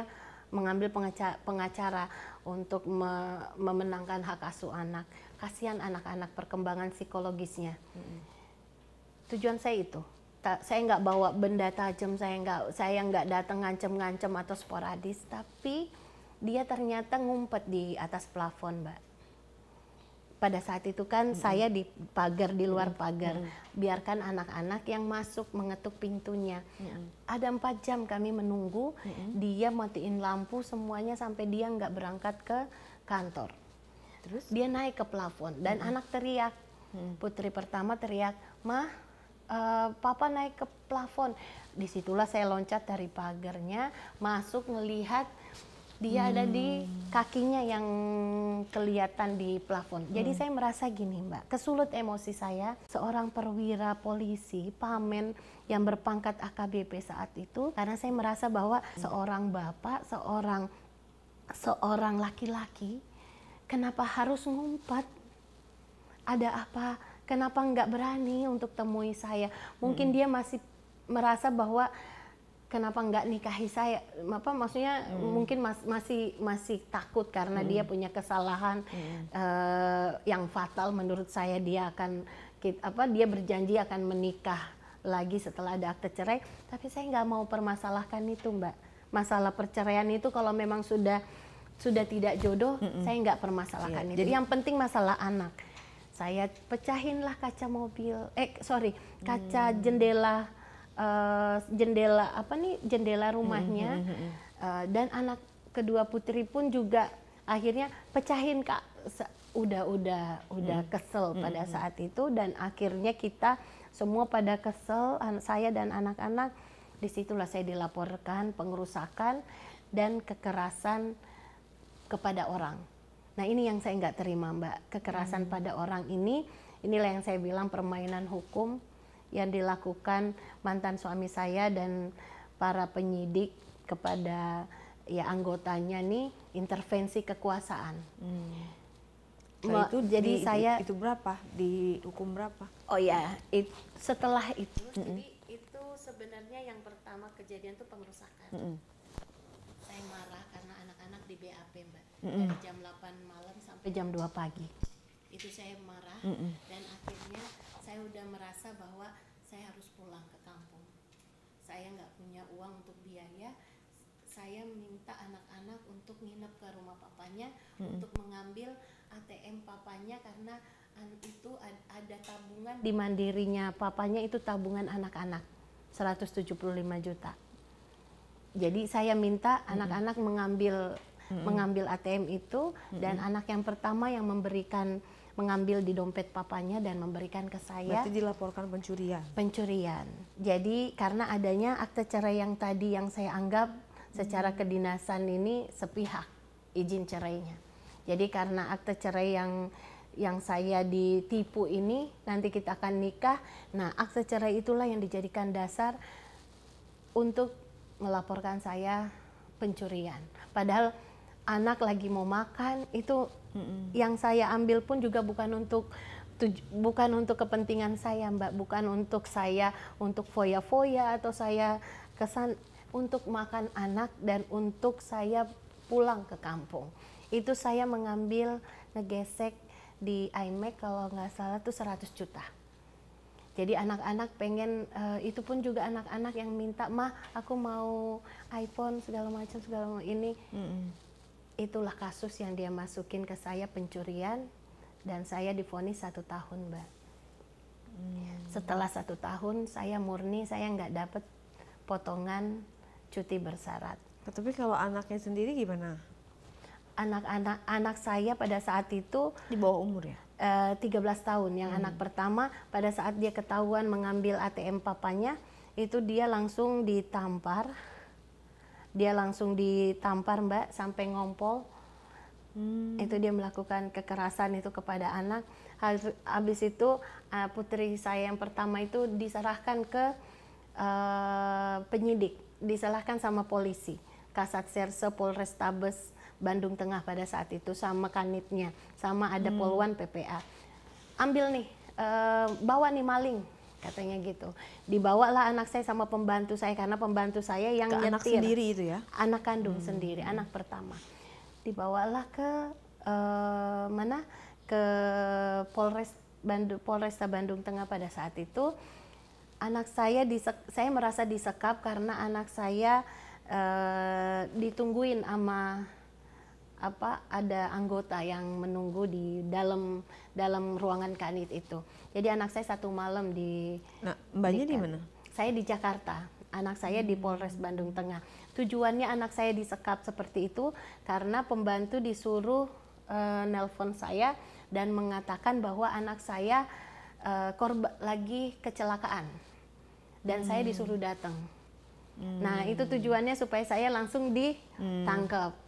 mengambil pengacara, pengacara untuk me memenangkan hak asuh anak. Kasihan anak-anak perkembangan psikologisnya. Hmm. Tujuan saya itu saya nggak bawa benda tajam, saya nggak saya nggak datang ngancem-ngancem atau sporadis, tapi dia ternyata ngumpet di atas plafon, Mbak. Pada saat itu kan mm -hmm. saya di pagar di luar pagar, mm -hmm. biarkan anak-anak yang masuk mengetuk pintunya. Mm -hmm. Ada empat jam kami menunggu, mm -hmm. dia matiin lampu semuanya sampai dia nggak berangkat ke kantor. Terus dia naik ke plafon dan mm -hmm. anak teriak, mm -hmm. putri pertama teriak, mah Eh, papa naik ke plafon. Disitulah saya loncat dari pagarnya, masuk melihat dia hmm. ada di hmm. kakinya yang kelihatan di plafon. Jadi hmm. saya merasa gini mbak, kesulut emosi saya. Seorang perwira polisi, pamen yang berpangkat AKBP saat itu, karena saya merasa bahwa seorang bapak, seorang seorang laki-laki, kenapa harus ngumpat? Ada apa? kenapa nggak berani untuk temui saya? Mungkin hmm. dia masih merasa bahwa kenapa nggak nikahi saya? Apa maksudnya hmm. mungkin mas, masih masih takut karena hmm. dia punya kesalahan hmm. uh, yang fatal menurut saya dia akan apa dia berjanji akan menikah lagi setelah ada akte cerai, tapi saya nggak mau permasalahkan itu, Mbak. Masalah perceraian itu kalau memang sudah sudah tidak jodoh, mm -mm. saya nggak permasalahkan iya, itu. Jadi yang penting masalah anak saya pecahinlah kaca mobil eh sorry kaca hmm. jendela uh, jendela apa nih jendela rumahnya hmm. uh, dan anak kedua putri pun juga akhirnya pecahin kak udah udah udah hmm. kesel pada saat itu dan akhirnya kita semua pada kesel saya dan anak-anak disitulah saya dilaporkan pengerusakan dan kekerasan kepada orang Nah ini yang saya nggak terima Mbak, kekerasan hmm. pada orang ini, inilah yang saya bilang permainan hukum yang dilakukan mantan suami saya dan para penyidik kepada ya anggotanya nih intervensi kekuasaan. Hmm. Nah, itu jadi di, saya itu, berapa berapa dihukum berapa? Oh ya, it, setelah itu -hmm. jadi itu sebenarnya yang pertama kejadian itu pengerusakan. -hmm mm -mm. dari jam 8 malam sampai jam 2 pagi itu saya marah mm -mm. dan akhirnya saya udah merasa bahwa saya harus pulang ke kampung saya nggak punya uang untuk biaya saya minta anak-anak untuk nginep ke rumah papanya mm -mm. untuk mengambil ATM papanya karena itu ada tabungan di mandirinya papanya itu tabungan anak-anak 175 juta. Jadi saya minta anak-anak mm-hmm. mengambil hmm. mengambil ATM itu dan anak yang pertama yang memberikan mengambil di dompet papanya dan memberikan ke saya. Berarti dilaporkan pencurian. Pencurian. Jadi karena adanya akte cerai yang tadi yang saya anggap secara kedinasan ini sepihak izin cerainya. Jadi karena akte cerai yang yang saya ditipu ini nanti kita akan nikah. Nah, akte cerai itulah yang dijadikan dasar untuk melaporkan saya pencurian. Padahal anak lagi mau makan itu mm yang saya ambil pun juga bukan untuk bukan untuk kepentingan saya mbak bukan untuk saya untuk foya-foya atau saya kesan untuk makan anak dan untuk saya pulang ke kampung itu saya mengambil ngegesek di IMAX e kalau nggak salah tuh 100 juta. Jadi anak-anak pengen uh, itu pun juga anak-anak yang minta mah aku mau iPhone segala macam segala macam ini. Mm -hmm itulah kasus yang dia masukin ke saya pencurian dan saya difonis satu tahun mbak ya, hmm. setelah satu tahun saya murni saya nggak dapat potongan cuti bersarat nah, tapi kalau anaknya sendiri gimana anak-anak anak saya pada saat itu di bawah umur ya 13 eh, tahun yang hmm. anak pertama pada saat dia ketahuan mengambil ATM papanya itu dia langsung ditampar dia langsung ditampar mbak sampai ngompol hmm. itu dia melakukan kekerasan itu kepada anak habis itu eh, putri saya yang pertama itu diserahkan ke uh, penyidik diserahkan sama polisi kasat serse polrestabes Bandung Tengah pada saat itu sama kanitnya sama ada hmm. poluan PPA ambil nih uh, bawa nih maling katanya gitu. Dibawalah anak saya sama pembantu saya karena pembantu saya yang ke nyetir. anak sendiri itu ya. Anak kandung hmm. sendiri, anak pertama. Dibawalah ke uh, mana? ke Polres Bandung Polresta Bandung Tengah pada saat itu anak saya disek, saya merasa disekap karena anak saya uh, ditungguin sama apa ada anggota yang menunggu di dalam dalam ruangan kanit itu. Jadi anak saya satu malam di Nah, mbaknya di, di mana? Saya di Jakarta. Anak saya di hmm. Polres Bandung Tengah. Tujuannya anak saya disekap seperti itu karena pembantu disuruh e, nelpon saya dan mengatakan bahwa anak saya e, eh, korban lagi kecelakaan. Dan hmm. saya disuruh datang. Hmm. Nah, itu hmm. tujuannya supaya saya langsung hmm. ditangkap. Hmm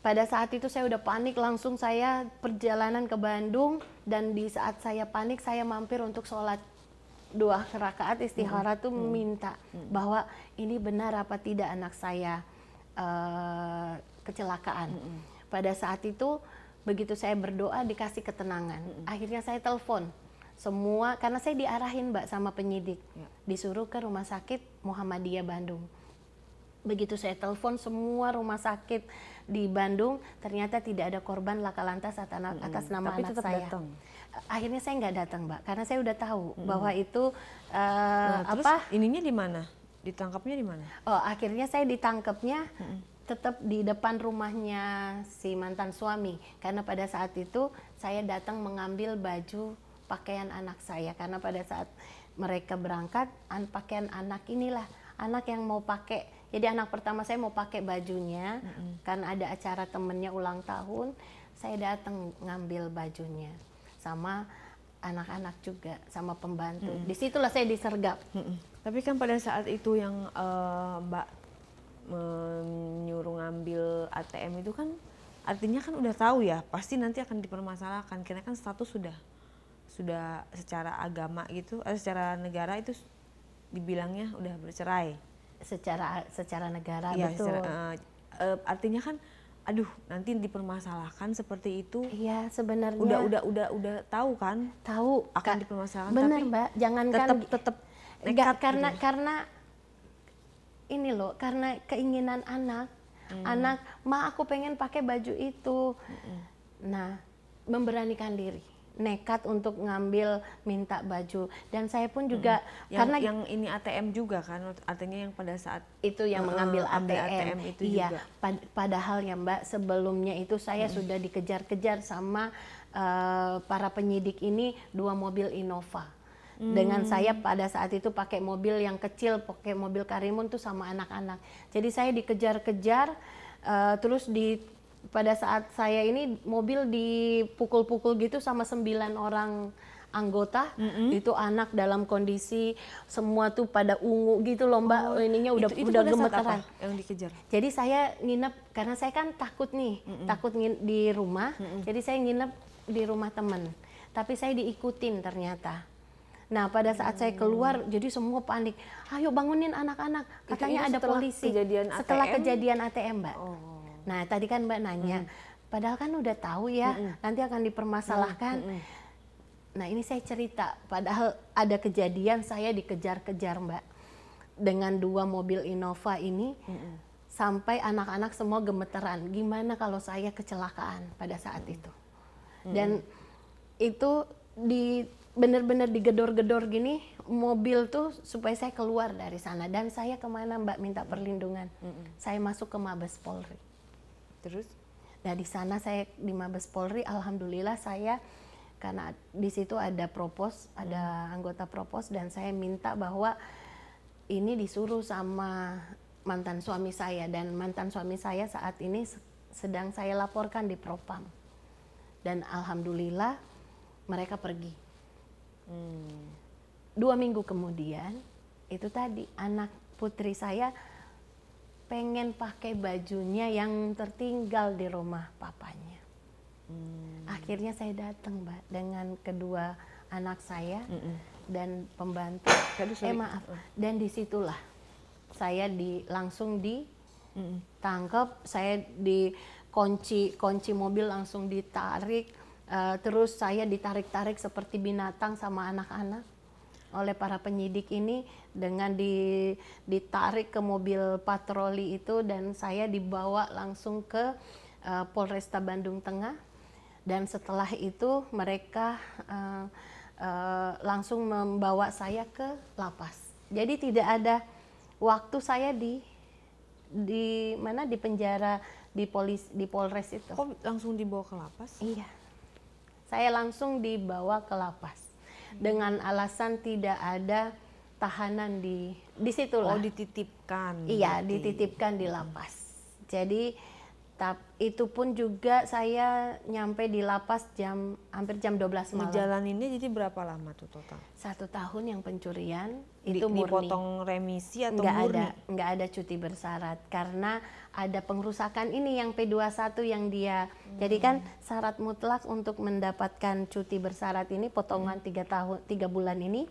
pada saat itu saya udah panik langsung saya perjalanan ke Bandung dan di saat saya panik saya mampir untuk sholat dua rakaat istihara hmm. tuh meminta hmm. hmm. bahwa ini benar apa tidak anak saya uh, kecelakaan hmm. pada saat itu begitu saya berdoa dikasih ketenangan hmm. akhirnya saya telepon semua karena saya diarahin mbak sama penyidik ya. disuruh ke rumah sakit Muhammadiyah Bandung Begitu saya telepon semua rumah sakit di Bandung, ternyata tidak ada korban laka lantas atas hmm, nama Tapi anak tetap saya. Datang. Eh, akhirnya saya nggak datang, Mbak, karena saya udah tahu hmm. bahwa itu uh, nah, terus Ininya di mana? Ditangkapnya di mana? Oh, akhirnya saya ditangkapnya hmm. tetap di depan rumahnya si mantan suami, karena pada saat itu saya datang mengambil baju pakaian anak saya, karena pada saat mereka berangkat, an pakaian anak inilah anak yang mau pakai jadi anak pertama saya mau pakai bajunya mm-hmm. karena ada acara temennya ulang tahun saya datang ngambil bajunya sama anak-anak juga sama pembantu mm-hmm. disitulah saya disergap mm-hmm. tapi kan pada saat itu yang uh, mbak menyuruh ngambil ATM itu kan artinya kan udah tahu ya pasti nanti akan dipermasalahkan karena kan status sudah sudah secara agama gitu atau eh, secara negara itu dibilangnya udah bercerai secara secara negara iya, betul. Secara, uh, uh, artinya kan aduh nanti dipermasalahkan seperti itu. Iya, sebenarnya udah udah udah udah tahu kan? Tahu akan Ka dipermasalahkan bener, tapi Mbak, jangan tetap tetap nekat gitu. karena gitu. karena ini loh, karena keinginan anak. Hmm. Anak, "Ma, aku pengen pakai baju itu." Hmm. Nah, memberanikan diri nekat untuk ngambil minta baju dan saya pun juga hmm. karena yang ini ATM juga kan artinya yang pada saat itu yang mengambil ATM, ATM itu iya juga. padahal ya Mbak sebelumnya itu saya hmm. sudah dikejar-kejar sama uh, para penyidik ini dua mobil Innova dengan mm. saya pada saat itu pakai mobil yang kecil pakai mobil karimun tuh sama anak-anak jadi saya dikejar-kejar uh, terus di pada saat saya ini mobil dipukul-pukul gitu sama sembilan orang anggota mm -hmm. itu anak dalam kondisi semua tuh pada ungu gitu loh mbak oh, ininya udah itu, itu udah gemeteran yang dikejar jadi saya nginep karena saya kan takut nih mm -hmm. takut di rumah mm -hmm. jadi saya nginep di rumah temen tapi saya diikutin ternyata Nah, pada saat hmm. saya keluar, oh. jadi semua panik. Ayo bangunin anak-anak. Katanya itu, ada polisi. Kejadian ATM? Setelah kejadian ATM, Mbak. Oh. Nah, tadi kan Mbak nanya, hmm. padahal kan udah tahu ya, hmm. hmm. nanti akan dipermasalahkan. Hmm, hmm. Nah, ini saya cerita, padahal ada kejadian saya dikejar-kejar, Mbak. Dengan dua mobil Innova ini, hmm. hmm. sampai anak-anak semua gemeteran. Gimana kalau saya kecelakaan pada saat hmm. itu? Dan hmm. itu di benar-benar digedor-gedor gini mobil tuh supaya saya keluar dari sana dan saya kemana mbak minta perlindungan mm -hmm. saya masuk ke Mabes Polri Terus? Nah di sana saya di Mabes Polri, alhamdulillah saya karena di situ ada propos, hmm. ada anggota propos dan saya minta bahwa ini disuruh sama mantan suami saya dan mantan suami saya saat ini sedang saya laporkan di propam dan alhamdulillah mereka pergi. Hmm. Dua minggu kemudian itu tadi anak putri saya pengen pakai bajunya yang tertinggal di rumah papanya. Hmm. Akhirnya saya datang, Mbak, dengan kedua anak saya mm -mm. dan pembantu. Aduh, eh maaf. Oh. Dan disitulah saya di langsung ditangkap, mm tangkap, saya di kunci kunci mobil langsung ditarik, uh, terus saya ditarik-tarik seperti binatang sama anak-anak oleh para penyidik ini dengan di, ditarik ke mobil patroli itu dan saya dibawa langsung ke uh, Polresta Bandung Tengah dan setelah itu mereka uh, uh, langsung membawa saya ke lapas. Jadi tidak ada waktu saya di di mana di penjara di polis di Polres itu. Kok langsung dibawa ke lapas? Iya. Saya langsung dibawa ke lapas dengan alasan tidak ada tahanan di di situ lah. Oh, dititipkan. Iya, berarti. dititipkan di hmm. lapas. Jadi tap, itu pun juga saya nyampe di lapas jam hampir jam 12 malam. ini jadi berapa lama tuh total? Satu tahun yang pencurian di, itu murni. Dipotong remisi atau nggak murni? Ada, nggak ada cuti bersyarat karena ada pengrusakan ini yang P21 yang dia. Hmm. Jadi kan syarat mutlak untuk mendapatkan cuti bersyarat ini potongan hmm. tiga 3 tahun tiga bulan ini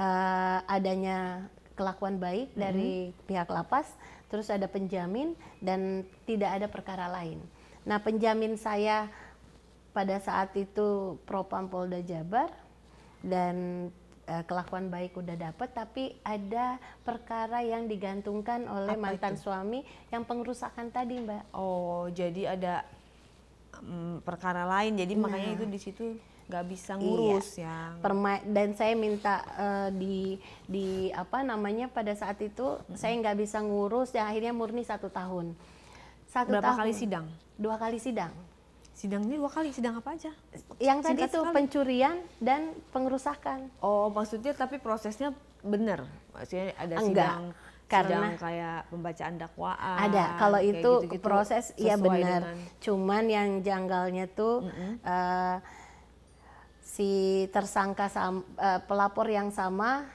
uh, adanya kelakuan baik hmm. dari pihak lapas, terus ada penjamin dan tidak ada perkara lain. Nah, penjamin saya pada saat itu Propam Polda Jabar dan uh, kelakuan baik udah dapet, tapi ada perkara yang digantungkan oleh Apa mantan itu? suami yang pengerusakan tadi, Mbak. Oh, jadi ada um, perkara lain, jadi nah, makanya itu di situ nggak bisa iya. ngurus iya. ya. Perma dan saya minta uh, di di apa namanya pada saat itu hmm. saya nggak bisa ngurus dan akhirnya murni satu tahun. Satu Berapa tahun. kali sidang? Dua kali sidang. Sidangnya dua kali, sidang apa aja? Yang tadi itu sekali. pencurian dan pengerusakan. Oh, maksudnya tapi prosesnya benar. Maksudnya ada Enggak. sidang karena sidang kayak pembacaan dakwaan. Ada, kalau itu proses ya benar. Cuman yang janggalnya tuh mm -hmm. uh, si tersangka sama, uh, eh, pelapor yang sama,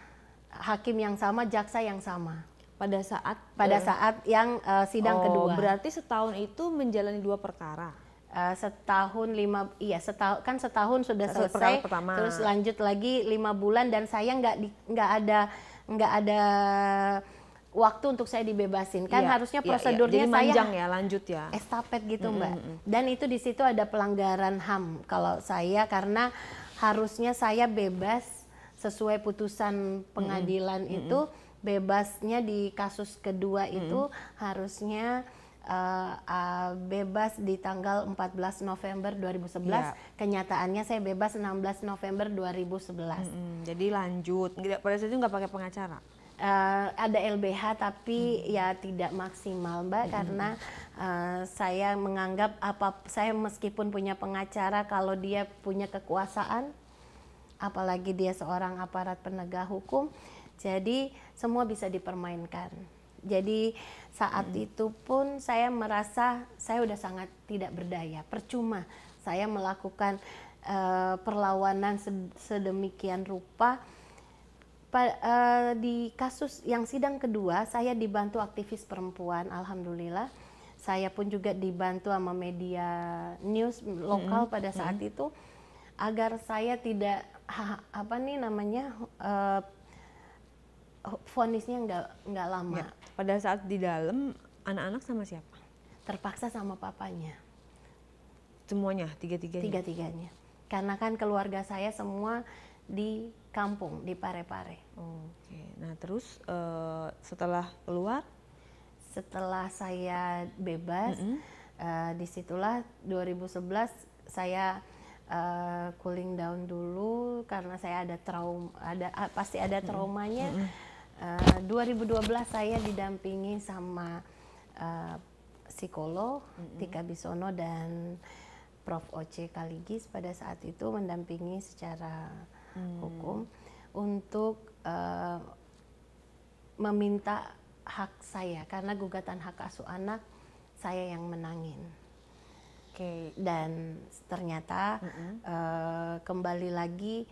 hakim yang sama, jaksa yang sama pada saat pada ber... saat yang uh, sidang oh, kedua. Berarti setahun itu menjalani dua perkara. Uh, setahun lima iya setahun kan setahun sudah setahun selesai pertama. terus lanjut lagi lima bulan dan saya nggak nggak ada nggak ada waktu untuk saya dibebasin kan iya, harusnya prosedurnya iya, iya. Jadi saya ya lanjut ya estafet gitu mm -hmm. mbak dan itu di situ ada pelanggaran ham kalau saya karena harusnya saya bebas sesuai putusan pengadilan mm -hmm. itu bebasnya di kasus kedua mm -hmm. itu harusnya uh, uh, bebas di tanggal 14 November 2011. yeah. Kenyataannya saya bebas 16 November 2011. Mm -hmm. Jadi lanjut. Pada saat itu nggak pakai pengacara? uh, ada LBH tapi hmm. ya tidak maksimal Mbak hmm. karena uh, saya menganggap apa saya meskipun punya pengacara kalau dia punya kekuasaan apalagi dia seorang aparat penegak hukum jadi semua bisa dipermainkan. Jadi saat hmm. itu pun saya merasa saya sudah sangat tidak berdaya, percuma saya melakukan uh, perlawanan sedemikian rupa Pa, uh, di kasus yang sidang kedua saya dibantu aktivis perempuan alhamdulillah saya pun juga dibantu sama media news lokal -hmm. pada saat -hmm. itu agar saya tidak ha, apa nih namanya uh, fonisnya nggak nggak lama ya. pada saat di dalam anak-anak sama siapa terpaksa sama papanya semuanya tiga tiganya tiga tiganya karena kan keluarga saya semua di kampung di Parepare. Oke. Nah terus uh, setelah keluar? Setelah saya bebas, mm -hmm. uh, disitulah 2011 saya uh, cooling down dulu karena saya ada trauma ada uh, pasti ada traumanya mm -hmm. uh, 2012 saya didampingi sama uh, psikolog mm -hmm. Tika Bisono dan Prof Oce Kaligis pada saat itu mendampingi secara hmm. hukum untuk uh, meminta hak saya karena gugatan hak asuh anak saya yang menangin. Oke. Okay. Dan ternyata mm -hmm. uh, kembali lagi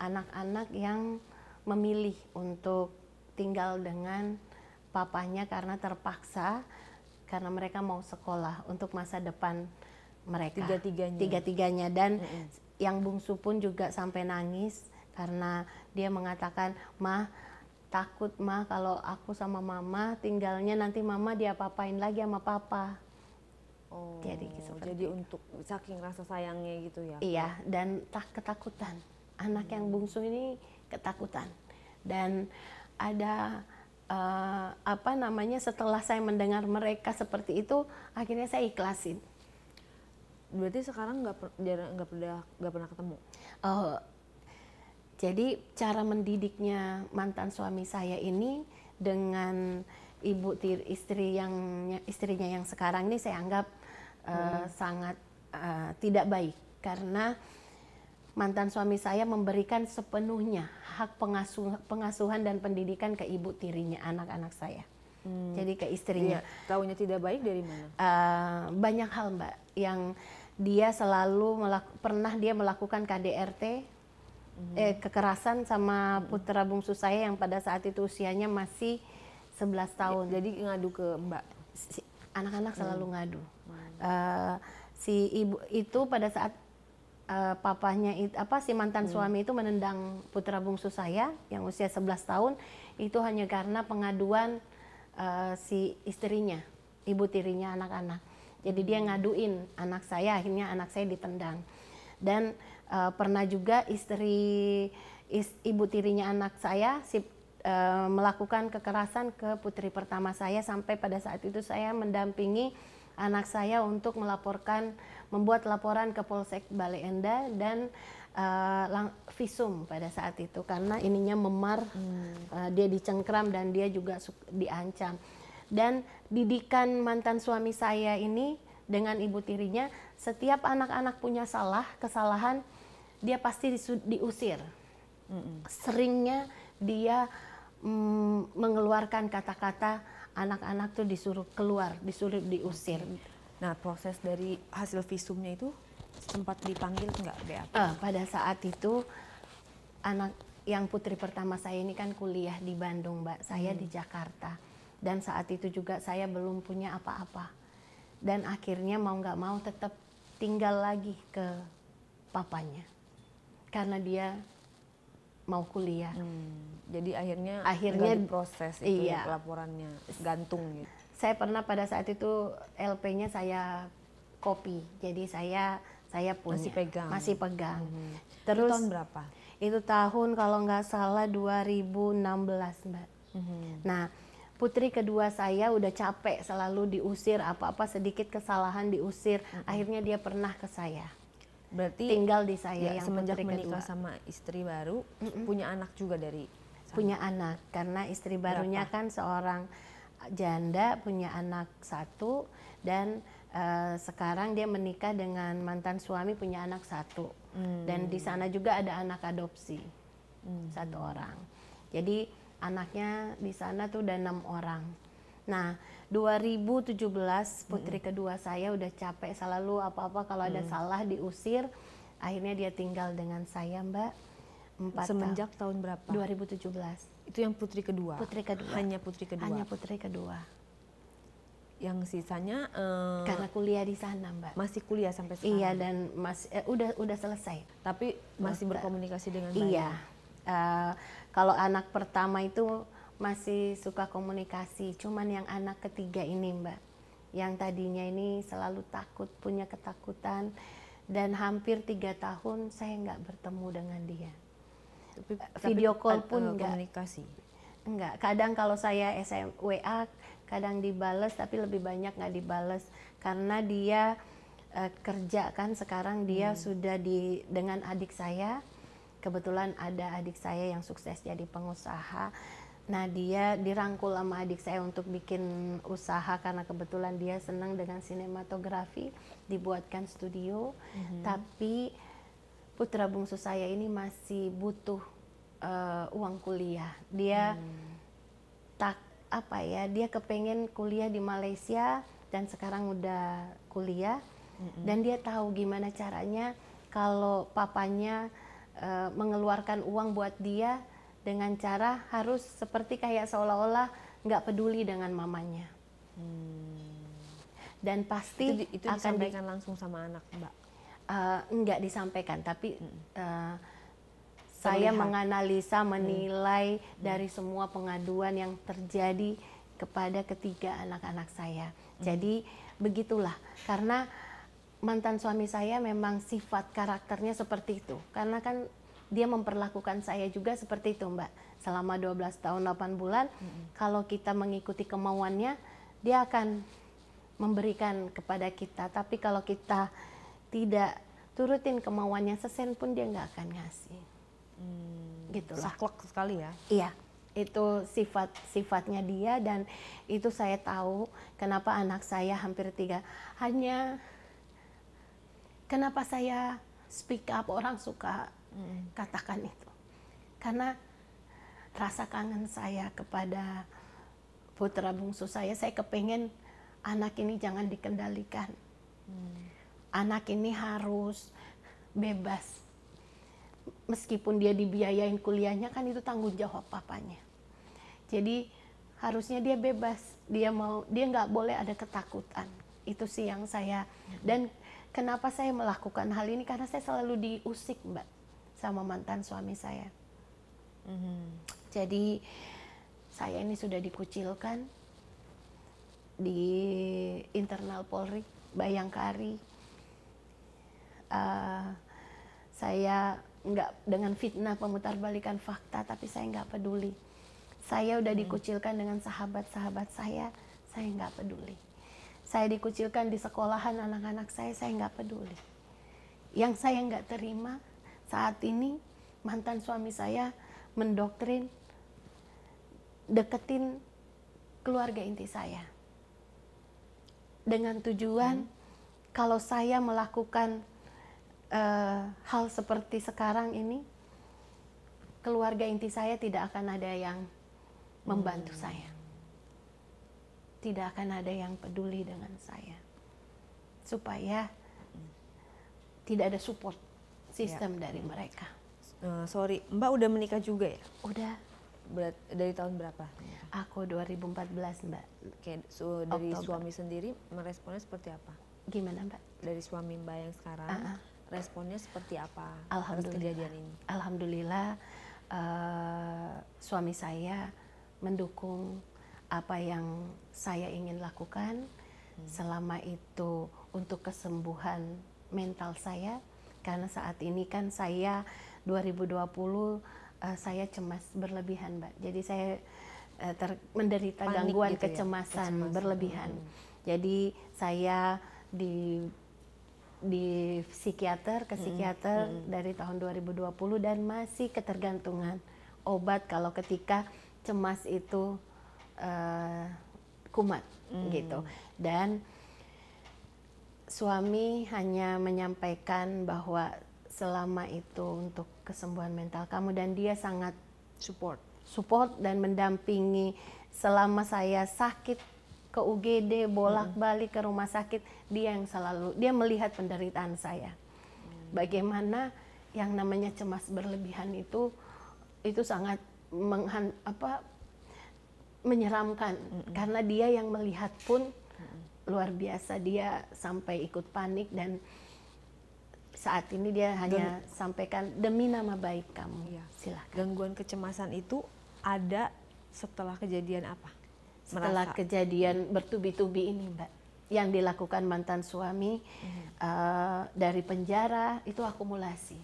anak-anak yang memilih untuk tinggal dengan papanya karena terpaksa karena mereka mau sekolah untuk masa depan mereka tiga-tiganya tiga-tiganya dan mm -hmm yang bungsu pun juga sampai nangis karena dia mengatakan mah takut mah kalau aku sama mama tinggalnya nanti mama dia papain lagi sama papa oh, jadi gitu, jadi untuk saking rasa sayangnya gitu ya iya dan tak ketakutan anak hmm. yang bungsu ini ketakutan dan ada uh, apa namanya setelah saya mendengar mereka seperti itu akhirnya saya ikhlasin berarti sekarang nggak nggak pernah nggak pernah ketemu oh jadi cara mendidiknya mantan suami saya ini dengan ibu tiri, istri yang istrinya yang sekarang ini saya anggap eh, hmm. uh, sangat uh, tidak baik karena mantan suami saya memberikan sepenuhnya hak pengasuh, pengasuhan dan pendidikan ke ibu tirinya anak-anak saya. Hmm. Jadi ke istrinya. Iya, tahunya tidak baik dari mana? Uh, banyak hal mbak yang dia selalu melaku, pernah dia melakukan KDRT hmm eh, kekerasan sama putra bungsu saya yang pada saat itu usianya masih 11 tahun. Jadi ngadu ke Mbak. anak-anak hmm. selalu ngadu. Uh, si ibu itu pada saat uh, papahnya itu apa si mantan hmm. suami itu menendang putra bungsu saya yang usia 11 tahun itu hanya karena pengaduan uh, si istrinya, ibu tirinya anak-anak jadi dia ngaduin anak saya, akhirnya anak saya ditendang. Dan e, pernah juga istri is, ibu tirinya anak saya si e, melakukan kekerasan ke putri pertama saya sampai pada saat itu saya mendampingi anak saya untuk melaporkan membuat laporan ke Polsek Bale Enda dan uh, lang visum pada saat itu karena ininya memar hmm. uh, dia dicengkram dan dia juga diancam dan didikan mantan suami saya ini dengan ibu tirinya setiap anak-anak punya salah kesalahan dia pasti diusir mm seringnya dia mm, mengeluarkan kata-kata anak-anak tuh disuruh keluar disuruh diusir nah proses dari hasil visumnya itu sempat dipanggil nggak BAP? Uh, eh, pada saat itu anak yang putri pertama saya ini kan kuliah di Bandung mbak saya hmm. di Jakarta dan saat itu juga saya belum punya apa-apa dan akhirnya mau nggak mau tetap tinggal lagi ke papanya karena dia mau kuliah. Hmm, jadi akhirnya akhirnya proses itu iya. laporannya gantung gitu. Saya pernah pada saat itu LP-nya saya kopi. Jadi saya saya punya masih pegang. Masih pegang. Hmm. Terus itu tahun berapa? Itu tahun kalau nggak salah 2016, Mbak. Hmm. Nah, putri kedua saya udah capek selalu diusir apa-apa sedikit kesalahan diusir hmm. akhirnya dia pernah ke saya berarti tinggal di saya ya, yang semenjak menikah kedua. sama istri baru mm punya anak juga dari sana. punya anak karena istri barunya Berapa? kan seorang janda punya anak satu dan uh, sekarang dia menikah dengan mantan suami punya anak satu hmm. dan di hmm. sana juga ada anak adopsi hmm. satu orang jadi anaknya di sana tuh udah enam orang. Nah, 2017 putri hmm. kedua saya udah capek selalu apa-apa kalau ada hmm. salah diusir. Akhirnya dia tinggal dengan saya, Mbak. Empat Semenjak tahun, tahun berapa? 2017. Itu yang putri kedua. Putri kedua. Hanya putri kedua. Hanya putri kedua. Yang sisanya uh, karena kuliah di sana, Mbak. Masih kuliah sampai sekarang. Iya, dan masih eh, udah udah selesai. Tapi masih Mata. berkomunikasi dengan baik. Iya. Uh, kalau anak pertama itu masih suka komunikasi, cuman yang anak ketiga ini Mbak, yang tadinya ini selalu takut, punya ketakutan, dan hampir tiga tahun saya nggak bertemu dengan dia. Tapi, eh, Video call eh, pun nggak. Komunikasi. Enggak, kadang kalau saya SM, WA kadang dibales tapi lebih banyak nggak dibales karena dia uh, kerja kan sekarang dia hmm. sudah di dengan adik saya kebetulan ada adik saya yang sukses jadi pengusaha nah dia dirangkul sama adik saya untuk bikin usaha karena kebetulan dia senang dengan sinematografi dibuatkan studio mm-hmm. tapi putra bungsu saya ini masih butuh uh, uang kuliah dia mm. tak apa ya dia kepengen kuliah di Malaysia dan sekarang udah kuliah mm-hmm. dan dia tahu gimana caranya kalau papanya uh, mengeluarkan uang buat dia dengan cara harus seperti kayak seolah-olah nggak peduli dengan mamanya. Hmm. Dan pasti itu, itu akan disampaikan di, langsung sama anak, Mbak. Uh, nggak disampaikan, tapi uh, saya Melihat. menganalisa, menilai hmm. hmm. dari semua pengaduan yang terjadi kepada ketiga anak-anak saya. Hmm. Jadi begitulah, karena mantan suami saya memang sifat karakternya seperti itu. Karena kan dia memperlakukan saya juga seperti itu, Mbak. Selama 12 tahun 8 bulan, mm -hmm. kalau kita mengikuti kemauannya, dia akan memberikan kepada kita. Tapi kalau kita tidak turutin kemauannya sesen pun dia nggak akan ngasih. Hmm, gitu lah. Saklek sekali ya. Iya. Itu sifat sifatnya dia dan itu saya tahu kenapa anak saya hampir tiga hanya Kenapa saya speak up orang suka hmm. katakan itu? Karena rasa kangen saya kepada putra bungsu saya, saya kepengen anak ini jangan dikendalikan. Hmm. Anak ini harus bebas. Meskipun dia dibiayain kuliahnya kan itu tanggung jawab papanya. Jadi harusnya dia bebas. Dia mau dia nggak boleh ada ketakutan. Itu sih yang saya hmm. dan Kenapa saya melakukan hal ini? Karena saya selalu diusik, Mbak, sama mantan suami saya. Mm-hmm. Jadi saya ini sudah dikucilkan di internal Polri, Bayangkari. Uh, saya nggak dengan fitnah pemutarbalikan fakta, tapi saya nggak peduli. Saya udah mm-hmm. dikucilkan dengan sahabat-sahabat saya, saya nggak peduli saya dikucilkan di sekolahan anak-anak saya, saya nggak peduli. Yang saya nggak terima saat ini mantan suami saya mendoktrin, deketin keluarga inti saya. Dengan tujuan hmm. kalau saya melakukan uh, hal seperti sekarang ini, keluarga inti saya tidak akan ada yang membantu hmm. saya tidak akan ada yang peduli dengan saya. Supaya tidak ada support sistem ya. dari mereka. Uh, sorry, Mbak udah menikah juga ya? Udah. Berat, dari tahun berapa? Aku 2014, Mbak. Oke, so, dari Oktober. suami sendiri meresponnya seperti apa? Gimana, Mbak? Dari suami Mbak yang sekarang, uh ah, -huh. Ah. responnya seperti apa? Alhamdulillah. kejadian ini. Alhamdulillah, uh, suami saya mendukung apa yang saya ingin lakukan hmm. selama itu untuk kesembuhan mental saya karena saat ini kan saya 2020 uh, eh, saya cemas berlebihan mbak jadi saya uh, ter menderita Panik gangguan gitu ya, kecemasan, ya? kecemasan berlebihan hmm. jadi saya di di psikiater ke hmm. psikiater hmm. Hmm. dari tahun 2020 dan masih ketergantungan obat kalau ketika cemas itu uh, kumat hmm. gitu dan suami hanya menyampaikan bahwa selama itu untuk kesembuhan mental kamu dan dia sangat support support dan mendampingi selama saya sakit ke UGD bolak-balik hmm. ke rumah sakit dia yang selalu dia melihat penderitaan saya hmm. bagaimana yang namanya cemas berlebihan itu itu sangat menghan, apa menyeramkan mm karena dia yang melihat pun luar biasa dia sampai ikut panik dan saat ini dia hanya demi, sampaikan demi nama baik kamu. Iya. Silahkan. Gangguan kecemasan itu ada setelah kejadian apa? Setelah kejadian bertubi-tubi ini, Mbak, yang dilakukan mantan suami mm-hmm. uh, dari penjara itu akumulasi.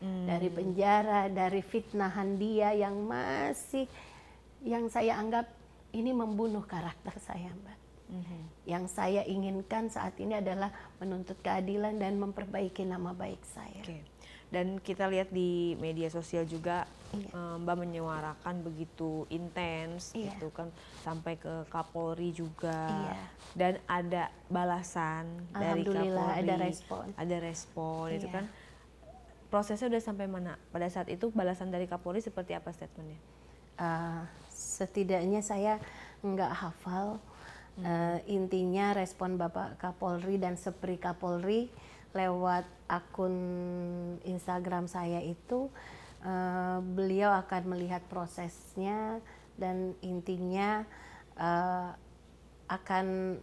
Mm. Dari penjara, dari fitnahan dia yang masih yang saya anggap ini membunuh karakter saya, Mbak. Mhm. Yang saya inginkan saat ini adalah menuntut keadilan dan memperbaiki nama baik saya. Okay. Dan kita lihat di media sosial juga iya. Eh, Mbak menyuarakan begitu intens, iya. gitu kan sampai ke Kapolri juga. Iya. Dan ada balasan dari Kapolri. ada respon. Ada respon, iya. itu kan. Prosesnya udah sampai mana? Pada saat itu balasan dari Kapolri seperti apa statementnya? Uh, setidaknya saya nggak hafal hmm. uh, intinya respon Bapak Kapolri dan Sepri Kapolri lewat akun Instagram saya itu uh, beliau akan melihat prosesnya dan intinya uh, akan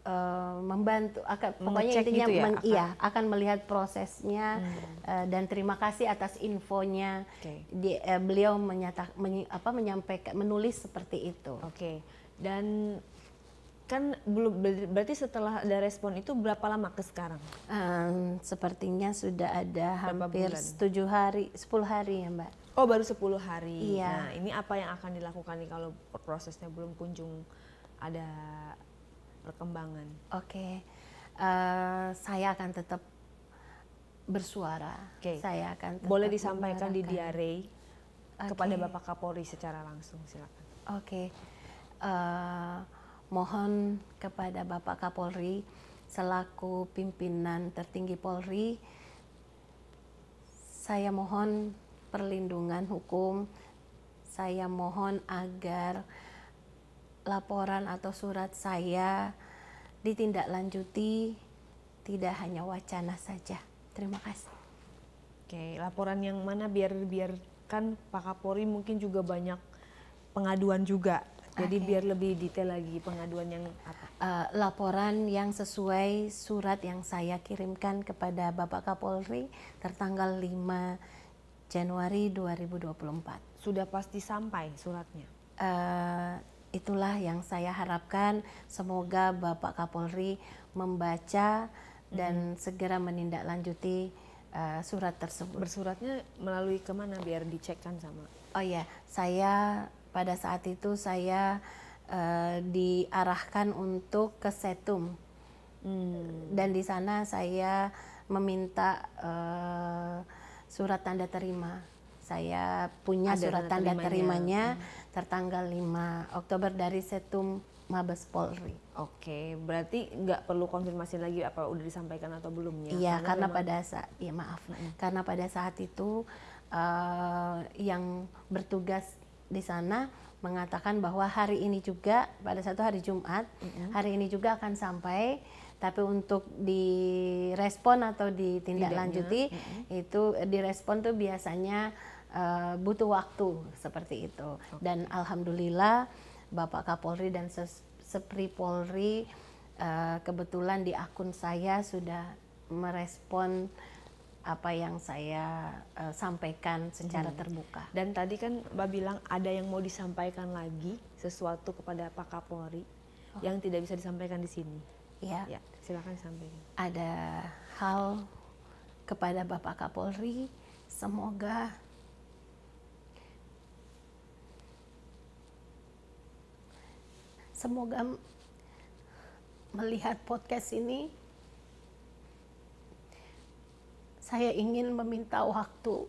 Eh, membantu akan pokoknya gitu intinya gitu ya, men, akan. iya akan melihat prosesnya hmm. uh, dan terima kasih atas infonya okay. di, uh, beliau menyata, men, apa menyampaikan menulis seperti itu oke okay. dan kan belum berarti setelah ada respon itu berapa lama ke sekarang um, sepertinya sudah ada berapa hampir tujuh hari 10 hari ya mbak oh baru 10 hari iya. nah ini apa yang akan dilakukan nih kalau prosesnya belum kunjung ada perkembangan. Oke, okay. uh, eh, saya akan tetap bersuara. Okay. Saya akan tetap boleh disampaikan di diare okay. kepada Bapak Kapolri secara langsung, silakan. Oke, okay. uh, eh, mohon kepada Bapak Kapolri selaku pimpinan tertinggi Polri, saya mohon perlindungan hukum. Saya mohon agar laporan atau surat saya ditindaklanjuti tidak hanya wacana saja. Terima kasih. Oke, laporan yang mana biar biarkan Pak Kapolri mungkin juga banyak pengaduan juga. Jadi okay. biar lebih detail lagi pengaduan yang apa? Uh, laporan yang sesuai surat yang saya kirimkan kepada Bapak Kapolri tertanggal 5 Januari 2024. Sudah pasti sampai suratnya? Uh, itulah yang saya harapkan semoga Bapak Kapolri membaca dan hmm. segera menindaklanjuti uh, surat tersebut. Bersuratnya melalui kemana biar dicekkan sama? Oh ya, saya pada saat itu saya uh, diarahkan untuk ke Setum hmm. dan di sana saya meminta uh, surat tanda terima saya punya Ada surat tanda terimanya, terimanya hmm. tertanggal 5 Oktober dari Setum Mabes Polri. Oke, berarti nggak perlu konfirmasi lagi apa udah disampaikan atau belumnya? Iya, karena, karena pada saat, ya maaf, hmm. karena pada saat itu uh, yang bertugas di sana mengatakan bahwa hari ini juga pada satu hari Jumat mm-hmm. hari ini juga akan sampai tapi untuk direspon atau ditindaklanjuti mm-hmm. itu direspon tuh biasanya Eh, butuh waktu seperti itu. Okay. Dan alhamdulillah Bapak Kapolri dan Sepri Polri uh, kebetulan di akun saya sudah merespon apa yang saya uh, sampaikan secara hmm. terbuka. Dan tadi kan Mbak bilang ada yang mau disampaikan lagi sesuatu kepada Pak Kapolri oh. yang tidak bisa disampaikan di sini. Ya. ya silakan sampaikan. Ada hal kepada Bapak Kapolri, semoga semoga melihat podcast ini saya ingin meminta waktu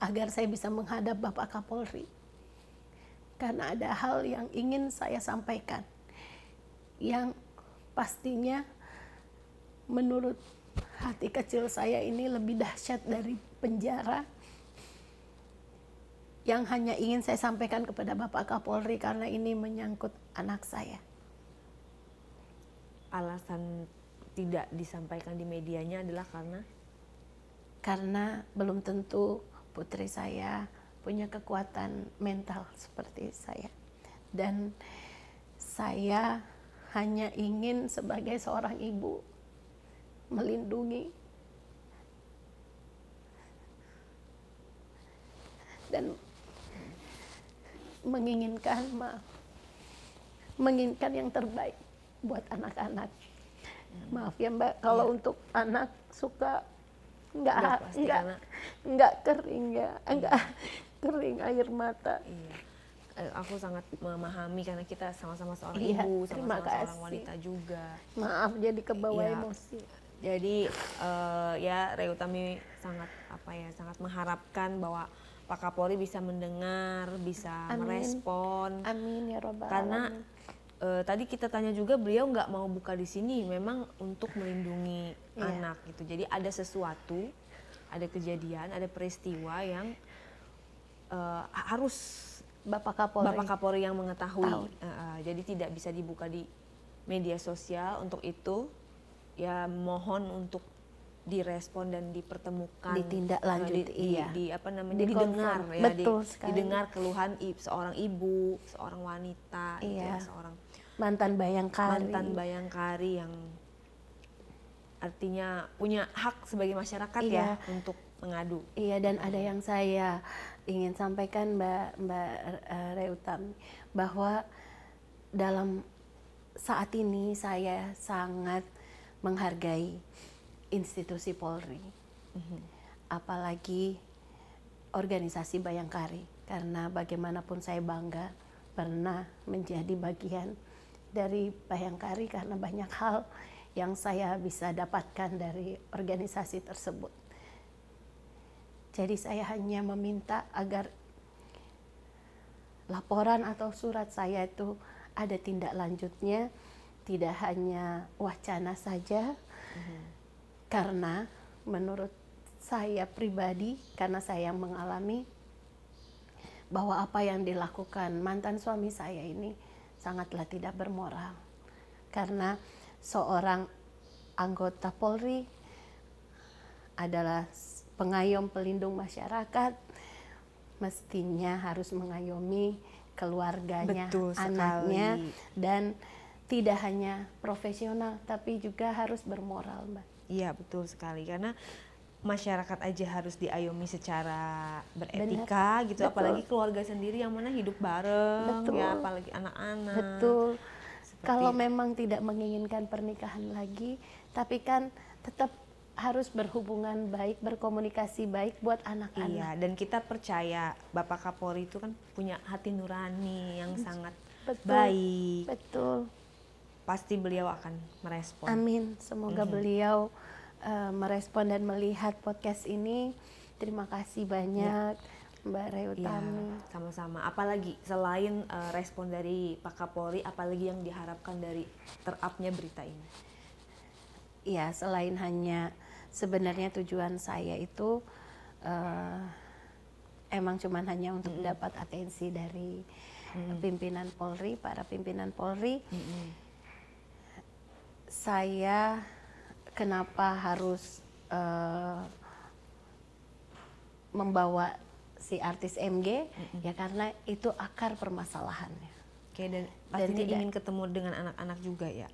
agar saya bisa menghadap Bapak Kapolri karena ada hal yang ingin saya sampaikan yang pastinya menurut hati kecil saya ini lebih dahsyat dari penjara yang hanya ingin saya sampaikan kepada Bapak Kapolri karena ini menyangkut anak saya. Alasan tidak disampaikan di medianya adalah karena karena belum tentu putri saya punya kekuatan mental seperti saya. Dan saya hanya ingin sebagai seorang ibu melindungi dan menginginkan ma, menginginkan yang terbaik buat anak-anak. Maaf ya Mbak, kalau ya. untuk anak suka nggak nggak nggak kering ya, iya. nggak kering air mata. Iya. Eh, aku sangat memahami karena kita sama-sama seorang ya. ibu, sama-sama seorang wanita juga. Maaf jadi kebawa ya. emosi jadi uh, ya Reutami sangat apa ya sangat mengharapkan bahwa Pak Kapolri bisa mendengar, bisa Amin. merespon. Amin ya robbal Karena e, tadi kita tanya juga beliau nggak mau buka di sini, memang untuk melindungi yeah. anak gitu. Jadi ada sesuatu, ada kejadian, ada peristiwa yang e, harus Bapak Kapolri Bapak Kapolri yang mengetahui. E, jadi tidak bisa dibuka di media sosial untuk itu. Ya mohon untuk direspon dan dipertemukan ditindaklanjuti eh, di, iya. di, di apa namanya didengar ya Betul di, didengar keluhan i, seorang ibu seorang wanita gitu ya, iya. ya, seorang mantan bayangkari mantan bayangkari yang artinya punya hak sebagai masyarakat ya iya. ya untuk mengadu iya dan ada yang saya ingin sampaikan mbak mbak eh, Reutami bahwa dalam saat ini saya sangat menghargai institusi Polri, mm-hmm. apalagi organisasi Bayangkari, karena bagaimanapun saya bangga pernah menjadi bagian dari Bayangkari karena banyak hal yang saya bisa dapatkan dari organisasi tersebut. Jadi saya hanya meminta agar laporan atau surat saya itu ada tindak lanjutnya, tidak hanya wacana saja, mm -hmm. Karena menurut saya pribadi, karena saya yang mengalami bahwa apa yang dilakukan mantan suami saya ini sangatlah tidak bermoral. Karena seorang anggota Polri adalah pengayom pelindung masyarakat, mestinya harus mengayomi keluarganya, Betul anaknya, dan tidak hanya profesional, tapi juga harus bermoral, Mbak. Iya betul sekali karena masyarakat aja harus diayomi secara beretika Benar. gitu betul. apalagi keluarga sendiri yang mana hidup bareng ya. betul. ya apalagi anak-anak. Betul. Seperti Kalau memang tidak menginginkan pernikahan lagi tapi kan tetap harus berhubungan baik, berkomunikasi baik buat anak-anak. Iya, dan kita percaya Bapak Kapolri itu kan punya hati nurani yang hmm. sangat betul, baik. Betul pasti beliau akan merespon. Amin. Semoga mm -hmm. beliau uh, merespon dan melihat podcast ini. Terima kasih banyak ya. Mbak Reutami. Ya, sama-sama. Apalagi selain uh, respon dari Pak Kapolri, apalagi yang diharapkan dari terapnya berita ini? Ya, selain hanya sebenarnya tujuan saya itu uh, emang cuman hanya untuk mm -hmm. dapat atensi dari mm -hmm. pimpinan Polri, para pimpinan Polri. Mm -hmm saya kenapa harus uh, membawa si artis MG mm-hmm. ya karena itu akar permasalahannya. Oke dan pasti dan ingin ketemu dengan anak-anak juga ya.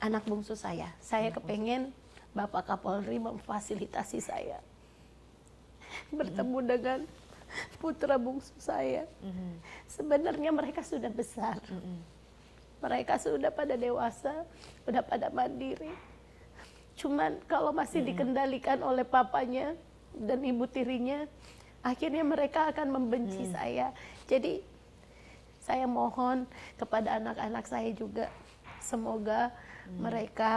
Anak bungsu saya. Saya anak kepengen bungsu. Bapak Kapolri memfasilitasi saya bertemu mm-hmm. dengan putra bungsu saya. Mm-hmm. Sebenarnya mereka sudah besar. Mm-hmm mereka sudah pada dewasa, sudah pada mandiri. Cuman kalau masih hmm. dikendalikan oleh papanya dan ibu tirinya, akhirnya mereka akan membenci hmm. saya. Jadi saya mohon kepada anak-anak saya juga semoga hmm. mereka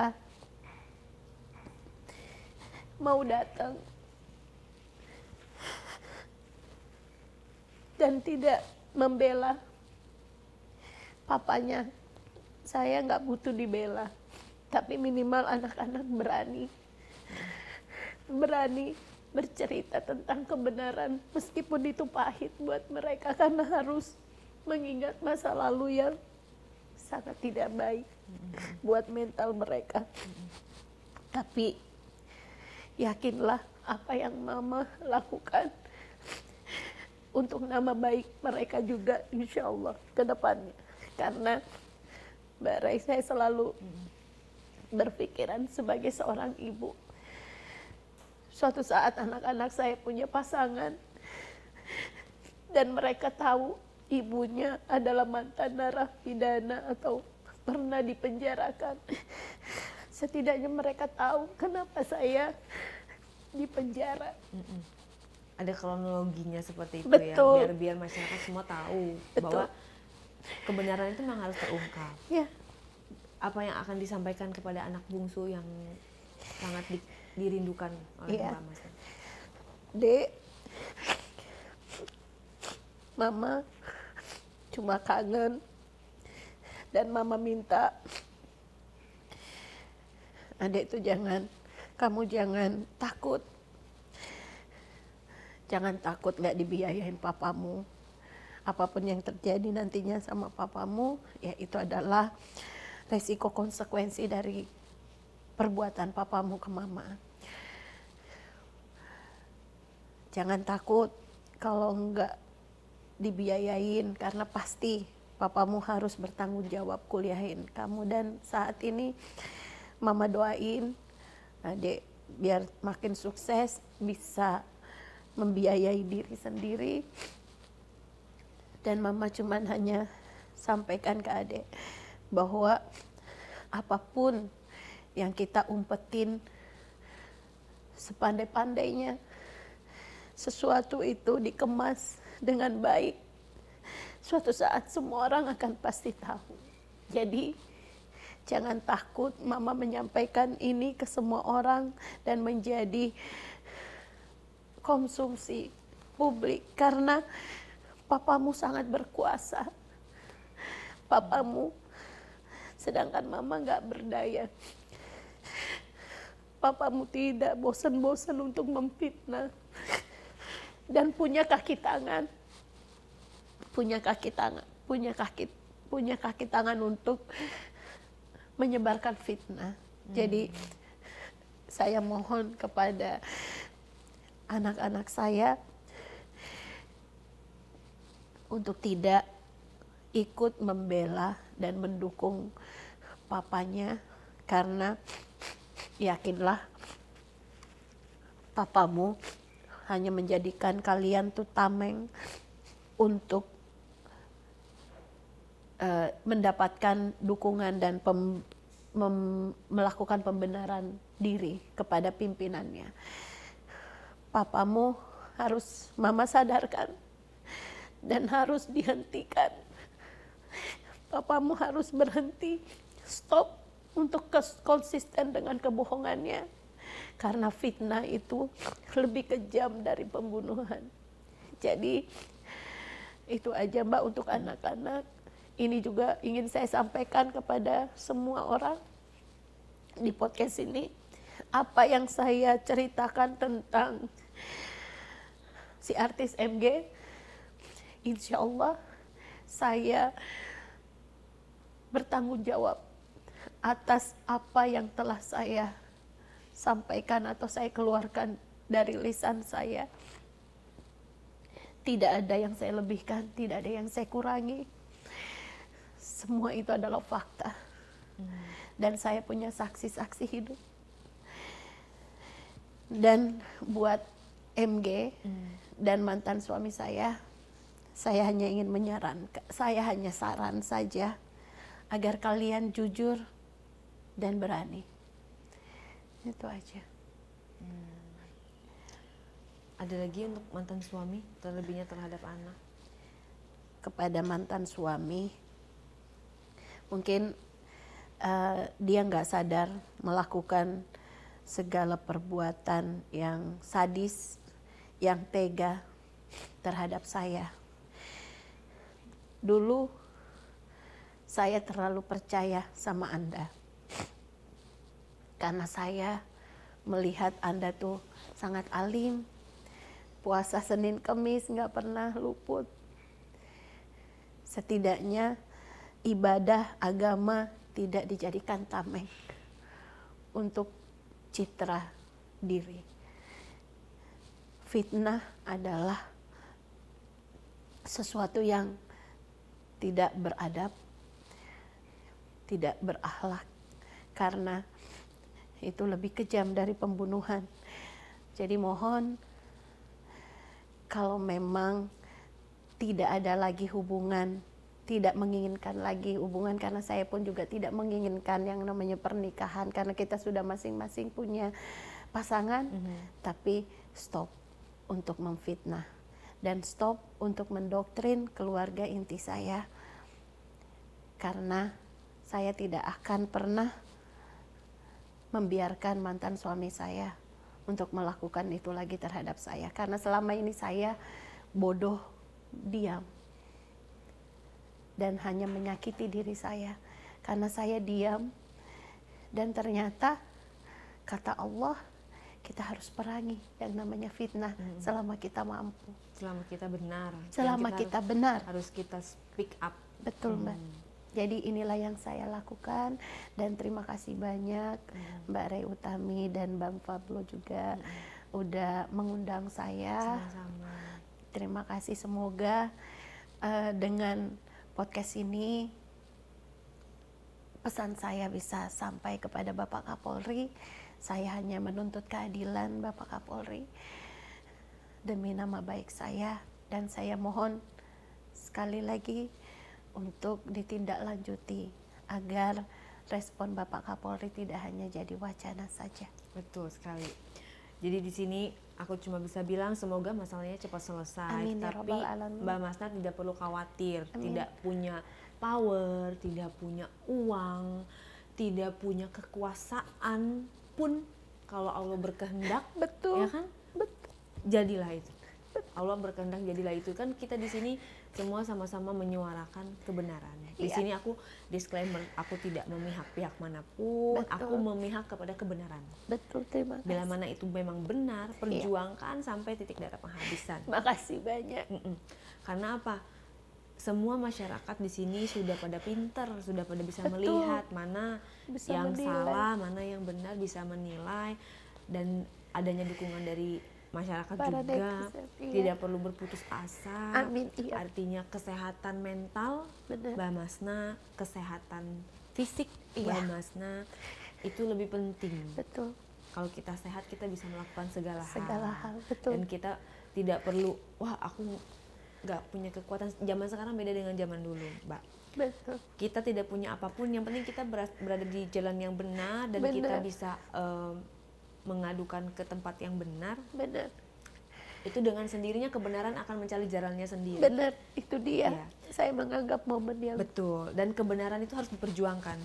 mau datang dan tidak membela papanya saya nggak butuh dibela tapi minimal anak-anak berani berani bercerita tentang kebenaran meskipun itu pahit buat mereka karena harus mengingat masa lalu yang sangat tidak baik buat mental mereka tapi yakinlah apa yang mama lakukan untuk nama baik mereka juga insya Allah ke depannya karena Mbak Rai, saya selalu berpikiran sebagai seorang ibu. Suatu saat anak-anak saya punya pasangan dan mereka tahu ibunya adalah mantan narapidana atau pernah dipenjarakan. Setidaknya mereka tahu kenapa saya dipenjara. Ada kronologinya seperti itu ya, Betul. ya, biar biar masyarakat semua tahu Betul. bahwa kebenaran itu memang harus terungkap ya. apa yang akan disampaikan kepada anak bungsu yang sangat di, dirindukan oleh ya. Mas Dek Mama cuma kangen dan Mama minta adik itu jangan kamu jangan takut jangan takut nggak dibiayain papamu apapun yang terjadi nantinya sama papamu, ya itu adalah resiko konsekuensi dari perbuatan papamu ke mama. Jangan takut kalau enggak dibiayain karena pasti papamu harus bertanggung jawab kuliahin kamu dan saat ini mama doain adik biar makin sukses bisa membiayai diri sendiri dan mama cuma hanya sampaikan ke adik bahwa apapun yang kita umpetin sepandai-pandainya sesuatu itu dikemas dengan baik suatu saat semua orang akan pasti tahu jadi jangan takut mama menyampaikan ini ke semua orang dan menjadi konsumsi publik karena papamu sangat berkuasa. Papamu, sedangkan mama nggak berdaya. Papamu tidak bosan-bosan untuk memfitnah. Dan punya kaki tangan. Punya kaki tangan. Punya kaki punya kaki tangan untuk menyebarkan fitnah. Hmm. Jadi saya mohon kepada anak-anak saya untuk tidak ikut membela dan mendukung papanya karena yakinlah papamu hanya menjadikan kalian tuh tameng untuk uh, mendapatkan dukungan dan pem, mem, melakukan pembenaran diri kepada pimpinannya. Papamu harus mama sadarkan dan harus dihentikan. Papamu harus berhenti, stop untuk konsisten dengan kebohongannya. Karena fitnah itu lebih kejam dari pembunuhan. Jadi itu aja Mbak untuk anak-anak. Ini juga ingin saya sampaikan kepada semua orang di podcast ini. Apa yang saya ceritakan tentang si artis MG insya Allah saya bertanggung jawab atas apa yang telah saya sampaikan atau saya keluarkan dari lisan saya. Tidak ada yang saya lebihkan, tidak ada yang saya kurangi. Semua itu adalah fakta. Hmm. Dan saya punya saksi-saksi hidup. Dan buat MG hmm. dan mantan suami saya, saya hanya ingin menyarankan, saya hanya saran saja agar kalian jujur dan berani. Itu aja. Hmm. Ada lagi untuk mantan suami, terlebihnya terhadap anak. Kepada mantan suami, mungkin uh, dia nggak sadar melakukan segala perbuatan yang sadis, yang tega terhadap saya dulu saya terlalu percaya sama Anda. Karena saya melihat Anda tuh sangat alim. Puasa Senin Kemis nggak pernah luput. Setidaknya ibadah agama tidak dijadikan tameng untuk citra diri. Fitnah adalah sesuatu yang tidak beradab, tidak berakhlak, karena itu lebih kejam dari pembunuhan. Jadi mohon kalau memang tidak ada lagi hubungan, tidak menginginkan lagi hubungan karena saya pun juga tidak menginginkan yang namanya pernikahan karena kita sudah masing-masing punya pasangan, mm -hmm. tapi stop untuk memfitnah dan stop untuk mendoktrin keluarga inti saya karena saya tidak akan pernah membiarkan mantan suami saya untuk melakukan itu lagi terhadap saya karena selama ini saya bodoh diam dan hanya menyakiti diri saya karena saya diam dan ternyata kata Allah kita harus perangi yang namanya fitnah hmm. selama kita mampu selama kita benar selama kita, kita harus, benar harus kita speak up betul hmm. mbak jadi inilah yang saya lakukan dan terima kasih banyak hmm. Mbak Rey Utami dan Bang Pablo juga hmm. udah mengundang saya. Sama-sama. Terima kasih semoga uh, dengan podcast ini pesan saya bisa sampai kepada Bapak Kapolri. Saya hanya menuntut keadilan Bapak Kapolri demi nama baik saya dan saya mohon sekali lagi untuk ditindaklanjuti agar respon Bapak Kapolri tidak hanya jadi wacana saja. Betul sekali. Jadi di sini aku cuma bisa bilang semoga masalahnya cepat selesai. Amin, ya Tapi Mbak Masna tidak perlu khawatir, Amin. tidak punya power, tidak punya uang, tidak punya kekuasaan pun kalau Allah berkehendak, betul. Ya kan? jadilah itu. Allah berkehendak jadilah itu kan kita di sini semua sama-sama menyuarakan kebenaran. Di iya. sini aku disclaimer, aku tidak memihak pihak manapun, Betul. aku memihak kepada kebenaran. Betul, terima kasih. Bila mana itu memang benar, iya. perjuangkan iya. sampai titik darah penghabisan. Makasih banyak. Mm -mm. Karena apa? Semua masyarakat di sini sudah pada pinter, sudah pada bisa Betul. melihat mana bisa yang menilai. salah, mana yang benar, bisa menilai dan adanya dukungan dari masyarakat Para juga ya. tidak perlu berputus asa. Amin. Iya. Artinya kesehatan mental, Bener. Mbak Masna, kesehatan fisik, iya. Mbak Masna itu lebih penting. Betul. Kalau kita sehat kita bisa melakukan segala, segala hal. hal. Betul. Dan kita tidak perlu wah aku nggak punya kekuatan. Zaman sekarang beda dengan zaman dulu, Mbak. Betul. Kita tidak punya apapun. Yang penting kita berada di jalan yang benar dan benar. kita bisa um, mengadukan ke tempat yang benar benar itu dengan sendirinya kebenaran akan mencari jalannya sendiri benar itu dia ya. saya menganggap momen yang betul dan kebenaran itu harus diperjuangkan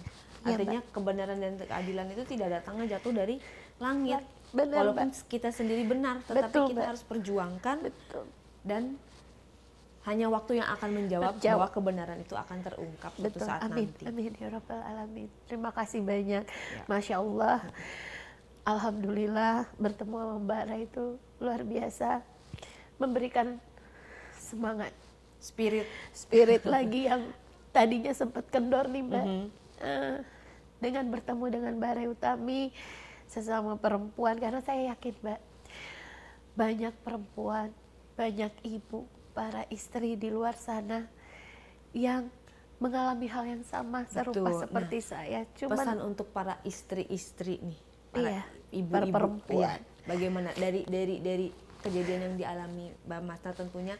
ya, artinya Mbak. kebenaran dan keadilan itu tidak datangnya jatuh dari langit benar, walaupun Mbak. kita sendiri benar tetapi betul, kita Mbak. harus perjuangkan betul. dan hanya waktu yang akan menjawab, menjawab. bahwa kebenaran itu akan terungkap Betul. suatu saat amin. nanti. Amin. Ya Rabbal Alamin. Terima kasih banyak. Ya. Masya Allah. Alhamdulillah bertemu sama Mbak Ra itu luar biasa memberikan semangat spirit spirit lagi yang tadinya sempat kendor nih Mbak mm -hmm. uh, dengan bertemu dengan Mbak Ra Utami sesama perempuan karena saya yakin Mbak banyak perempuan banyak ibu para istri di luar sana yang mengalami hal yang sama serupa Betul. Nah, seperti nah, saya. Cuman pesan untuk para istri-istri nih para iya, ibu-ibu perempuan. Iya. iya. bagaimana dari dari dari kejadian yang dialami Mbak Mata tentunya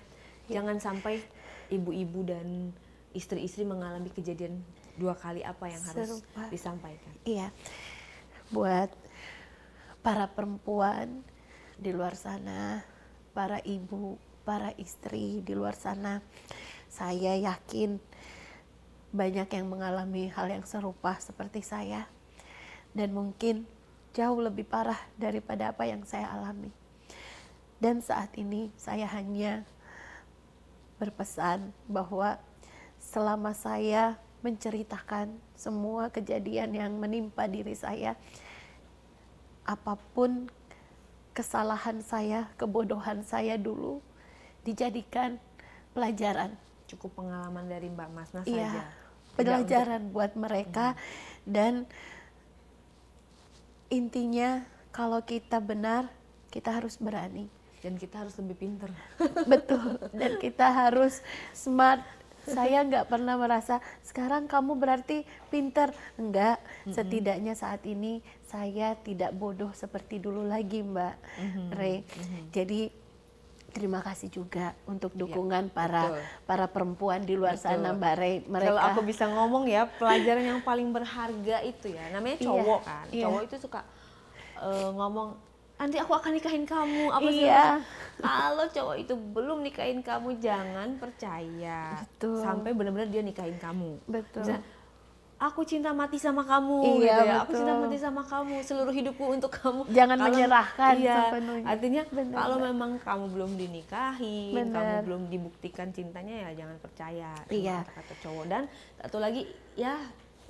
iya. jangan sampai ibu-ibu dan istri-istri mengalami kejadian dua kali apa yang harus Serupa. disampaikan. Iya. Buat para perempuan di luar sana, para ibu, para istri di luar sana, saya yakin banyak yang mengalami hal yang serupa seperti saya. Dan mungkin jauh lebih parah daripada apa yang saya alami. Dan saat ini saya hanya berpesan bahwa selama saya menceritakan semua kejadian yang menimpa diri saya, apapun kesalahan saya, kebodohan saya dulu dijadikan pelajaran. Cukup pengalaman dari Mbak Masna iya, saja. Pelajaran untuk... buat mereka hmm. dan intinya kalau kita benar kita harus berani dan kita harus lebih pinter betul dan kita harus smart saya nggak pernah merasa sekarang kamu berarti pinter enggak mm-hmm. setidaknya saat ini saya tidak bodoh seperti dulu lagi mbak mm-hmm. Re mm-hmm. jadi terima kasih juga untuk iya, dukungan ya, para para perempuan di luar betul. sana Mbak Rey. Mereka Kalau aku bisa ngomong ya, pelajaran yang paling berharga itu ya, namanya iya, cowok iya, kan. Iya. Cowok itu suka uh, ngomong nanti aku akan nikahin kamu apa sih iya. kalau cowok itu belum nikahin kamu jangan percaya Betul. sampai benar-benar dia nikahin kamu Betul. Misalnya, aku cinta mati sama kamu iya, gitu ya. Aku cinta mati sama kamu, seluruh hidupku untuk kamu. Jangan kalau, menyerahkan iya, Artinya Bener. kalau memang kamu belum dinikahi, Bener. kamu belum dibuktikan cintanya ya jangan percaya iya. kata-kata cowok dan satu lagi ya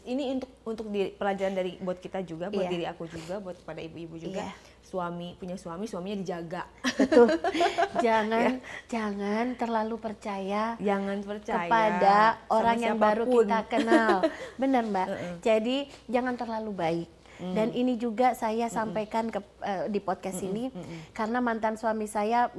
ini untuk untuk di, pelajaran dari buat kita juga, buat iya. diri aku juga, buat kepada ibu-ibu juga. Iya suami punya suami suaminya dijaga betul ya. jangan ya. jangan terlalu percaya jangan percaya kepada orang yang baru kita kenal benar mbak uh -uh. jadi jangan terlalu baik Mm. Dan ini juga saya mm. sampaikan ke, uh, di podcast mm. ini mm. karena mantan suami saya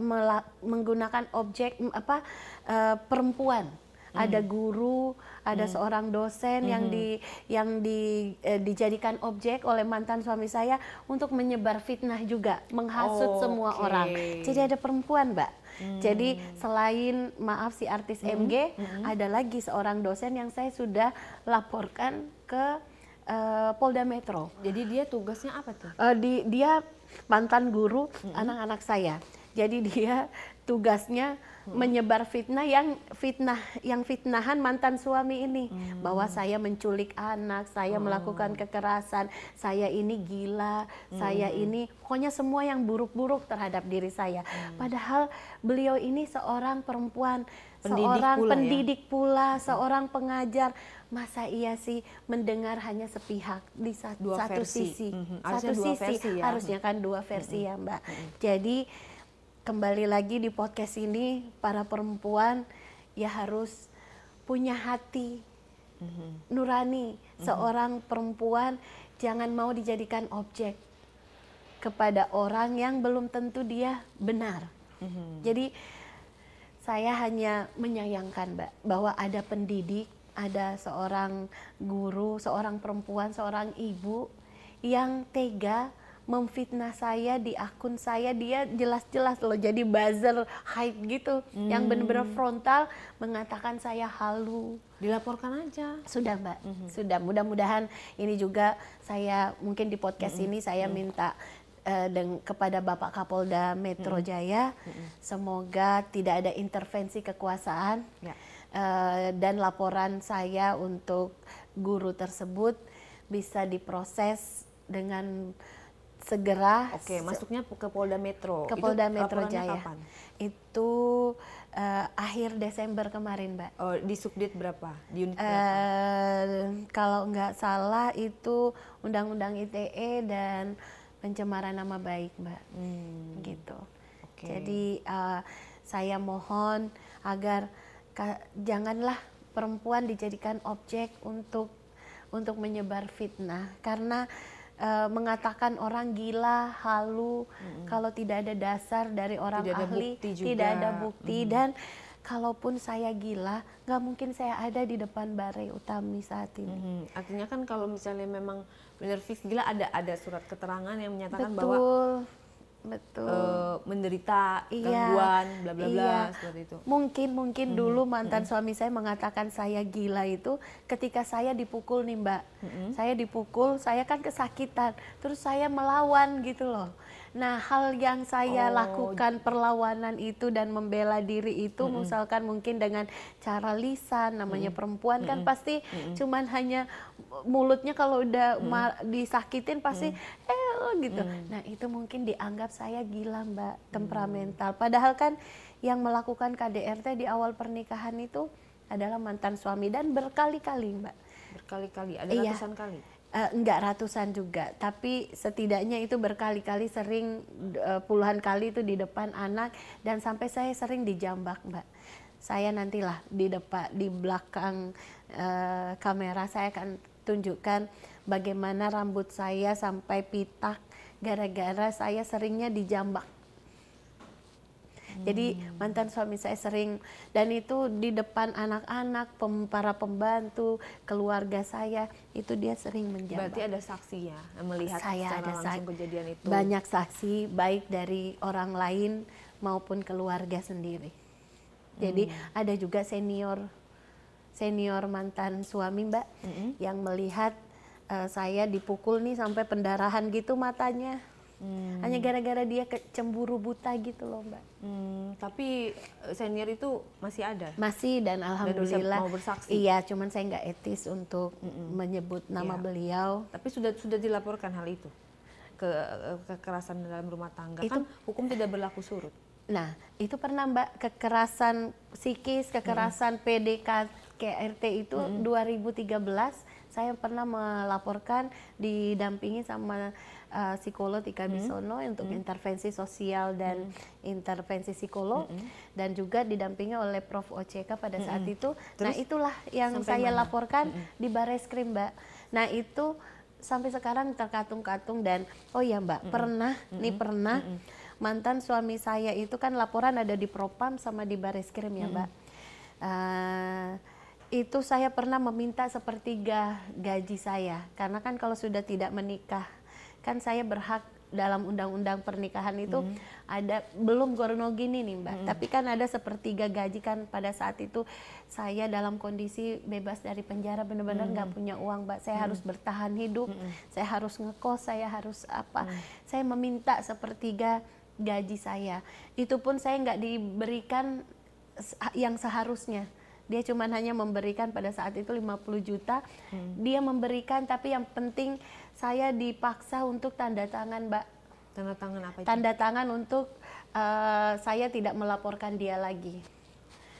menggunakan objek apa uh, perempuan. Mm. Ada hmm. guru, ada hmm. seorang dosen hmm. yang di yang di eh, dijadikan objek oleh mantan suami saya untuk menyebar fitnah juga, menghasut oh, semua okay. orang. Jadi ada perempuan, Mbak. Hmm. Jadi selain maaf si artis hmm. MG, hmm. ada lagi seorang dosen yang saya sudah laporkan ke uh, Polda Metro. Jadi dia tugasnya apa tuh? Uh, di, dia mantan guru hmm. anak-anak -hmm. Anak -anak saya. Jadi dia tugasnya hmm. menyebar fitnah yang fitnah yang fitnahan mantan suami ini hmm. bahwa saya menculik anak, saya hmm. melakukan kekerasan, saya ini gila, hmm. saya ini pokoknya semua yang buruk-buruk terhadap diri saya. Hmm. Padahal beliau ini seorang perempuan, pendidik seorang pula ya. pendidik ya? pula, hmm. seorang pengajar. Masa iya sih mendengar hanya sepihak di satu, sisi, hmm, hmm. satu sisi ya. harusnya kan dua versi ya Mbak. -hmm. Jadi kembali lagi di podcast ini para perempuan ya harus punya hati mm-hmm. nurani mm-hmm. seorang perempuan jangan mau dijadikan objek kepada orang yang belum tentu dia benar mm-hmm. jadi saya hanya menyayangkan mbak bahwa ada pendidik ada seorang guru seorang perempuan seorang ibu yang tega memfitnah saya di akun saya dia jelas-jelas loh jadi buzzer hype gitu hmm. yang benar-benar frontal mengatakan saya halu dilaporkan aja sudah mbak mm -hmm. sudah mudah-mudahan ini juga saya mungkin di podcast mm -hmm. ini saya mm -hmm. minta uh, eh, dan kepada Bapak Kapolda Metro mm -hmm. Jaya mm -hmm. semoga tidak ada intervensi kekuasaan yeah. Ya. uh, dan laporan saya untuk guru tersebut bisa diproses dengan segera Oke, masuknya ke Polda Metro. Ke Polda itu Metro Jaya. Kapan? Itu uh, akhir Desember kemarin, Mbak. Oh, di Subdit berapa? Di unit uh, berapa? Eh, kalau nggak salah itu Undang-Undang ITE dan pencemaran nama baik, Mbak. Hmm. Gitu. Okay. Jadi uh, saya mohon agar janganlah perempuan dijadikan objek untuk untuk menyebar fitnah karena uh, mengatakan orang gila, halu, hmm. kalau tidak ada dasar dari orang tidak ahli, ada juga. tidak ada bukti hmm. dan kalaupun saya gila, nggak mungkin saya ada di depan barai Utami saat ini. Hmm, artinya kan kalau misalnya memang benar fix gila ada ada surat keterangan yang menyatakan Betul. bahwa betul uh, menderita iya, gangguan bla bla bla iya. seperti itu mungkin mungkin -hmm. dulu mantan -hmm. suami saya mengatakan saya gila itu ketika saya dipukul nih mbak -hmm. saya dipukul saya kan kesakitan terus saya melawan gitu loh nah hal yang saya oh. lakukan perlawanan itu dan membela diri itu -hmm. misalkan mungkin dengan cara lisan namanya -hmm. perempuan -hmm. kan pasti mm -hmm. cuman hanya mulutnya kalau udah -hmm. disakitin pasti -hmm. eh gitu. Hmm. Nah, itu mungkin dianggap saya gila, Mbak, hmm. temperamental. Padahal kan yang melakukan KDRT di awal pernikahan itu adalah mantan suami dan berkali-kali, Mbak. Berkali-kali, ada iya. ratusan kali. Uh, enggak ratusan juga, tapi setidaknya itu berkali-kali sering uh, puluhan kali itu di depan anak dan sampai saya sering dijambak, Mbak saya nantilah di depan di belakang uh, kamera saya akan tunjukkan bagaimana rambut saya sampai pita, gara-gara saya seringnya dijambak. Jadi hmm. mantan suami saya sering dan itu di depan anak-anak, pem, para pembantu, keluarga saya itu dia sering menjambak. Berarti ada saksi ya melihat saya secara ada langsung kejadian itu. Banyak saksi baik dari orang lain maupun keluarga sendiri. Jadi hmm. ada juga senior senior mantan suami Mbak mm -hmm. yang melihat uh, saya dipukul nih sampai pendarahan gitu matanya. Hmm. Hanya gara-gara dia cemburu buta gitu loh mbak. Hmm, tapi eh, senior itu masih ada. Masih dan alhamdulillah. Dan mau Iya, cuman saya nggak etis untuk mm -mm. menyebut nama iya. beliau. Tapi sudah sudah dilaporkan hal itu ke eh, kekerasan dalam rumah tangga itu, kan hukum tidak berlaku surut. Nah itu pernah mbak kekerasan psikis, kekerasan hmm. KRT itu hmm. 2013 saya pernah melaporkan didampingi sama uh, psikolog Tika hmm. Bisono untuk hmm. intervensi sosial dan hmm. intervensi psikolog hmm. dan juga didampingi oleh Prof OCK pada hmm. saat itu. Nah, Terus, nah, itulah yang saya mana? laporkan hmm. di Krim, Mbak. Nah, itu sampai sekarang terkatung-katung dan oh ya, Mbak, hmm. pernah hmm. nih pernah hmm. mantan suami saya itu kan laporan ada di Propam sama di Krim ya, hmm. Mbak. Hmm itu saya pernah meminta sepertiga gaji saya karena kan kalau sudah tidak menikah kan saya berhak dalam undang-undang pernikahan itu hmm. ada belum gorno gini nih mbak hmm. tapi kan ada sepertiga gaji kan pada saat itu saya dalam kondisi bebas dari penjara benar-benar nggak hmm. punya uang mbak saya hmm. harus bertahan hidup hmm. saya harus ngekos saya harus apa hmm. saya meminta sepertiga gaji saya itu pun saya nggak diberikan yang seharusnya dia cuma hanya memberikan pada saat itu 50 juta hmm. dia memberikan tapi yang penting saya dipaksa untuk tanda tangan mbak tanda tangan apa itu? tanda tangan untuk uh, saya tidak melaporkan dia lagi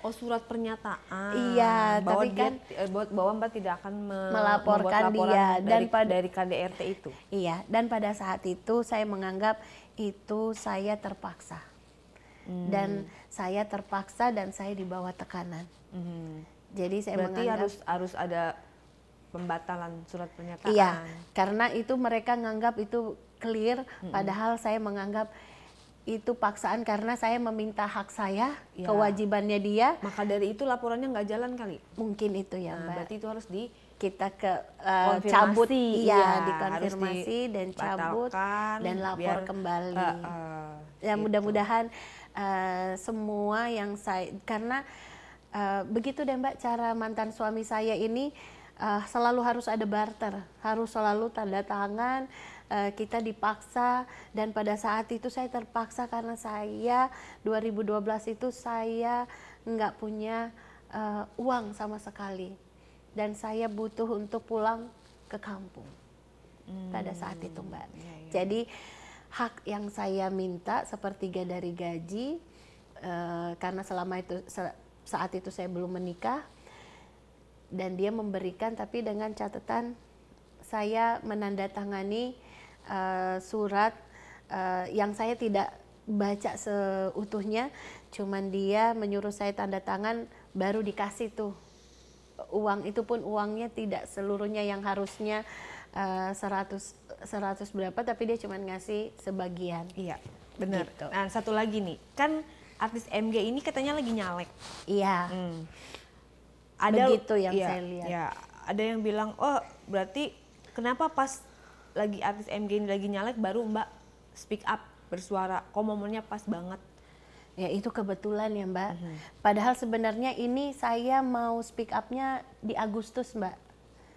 Oh surat pernyataan. Iya, bahwa tapi dia, kan eh, bahwa Mbak tidak akan me melaporkan dia dan dari, pada dari KDRT itu. Iya, dan pada saat itu saya menganggap itu saya terpaksa. Hmm. Dan saya terpaksa dan saya dibawa tekanan. Hmm. Jadi saya Berarti menganggap harus harus ada pembatalan surat pernyataan. Iya, karena itu mereka menganggap itu clear, hmm. padahal saya menganggap itu paksaan karena saya meminta hak saya, ya. kewajibannya dia. Maka dari itu laporannya nggak jalan kali. Mungkin itu ya, nah, Berarti itu harus di kita ke uh, cabut, iya, ya, dikonfirmasi di dan cabut dan lapor biar, kembali. Uh, uh, ya gitu. mudah-mudahan uh, semua yang saya karena Eh, begitu deh Mbak cara mantan suami saya ini uh, selalu harus ada barter, harus selalu tanda tangan, uh, kita dipaksa dan pada saat itu saya terpaksa karena saya 2012 itu saya nggak punya uh, uang sama sekali dan saya butuh untuk pulang ke kampung hmm. pada saat hmm, itu Mbak. Ya, ya. Jadi hak yang saya minta sepertiga dari gaji uh, karena selama itu se saat itu saya belum menikah dan dia memberikan tapi dengan catatan saya menandatangani uh, surat uh, yang saya tidak baca seutuhnya cuman dia menyuruh saya tanda tangan baru dikasih tuh uang itu pun uangnya tidak seluruhnya yang harusnya uh, 100 100 berapa tapi dia cuman ngasih sebagian. Iya, benar. Gitu. Nah, satu lagi nih, kan artis MG ini katanya lagi nyalek. Iya. Hmm. Ada begitu yang ya, saya lihat. Ya, ada yang bilang, "Oh, berarti kenapa pas lagi artis MG ini lagi nyalek baru Mbak speak up bersuara? Kok momennya pas banget?" Ya itu kebetulan ya Mbak. Mm -hmm. Padahal sebenarnya ini saya mau speak upnya di Agustus Mbak.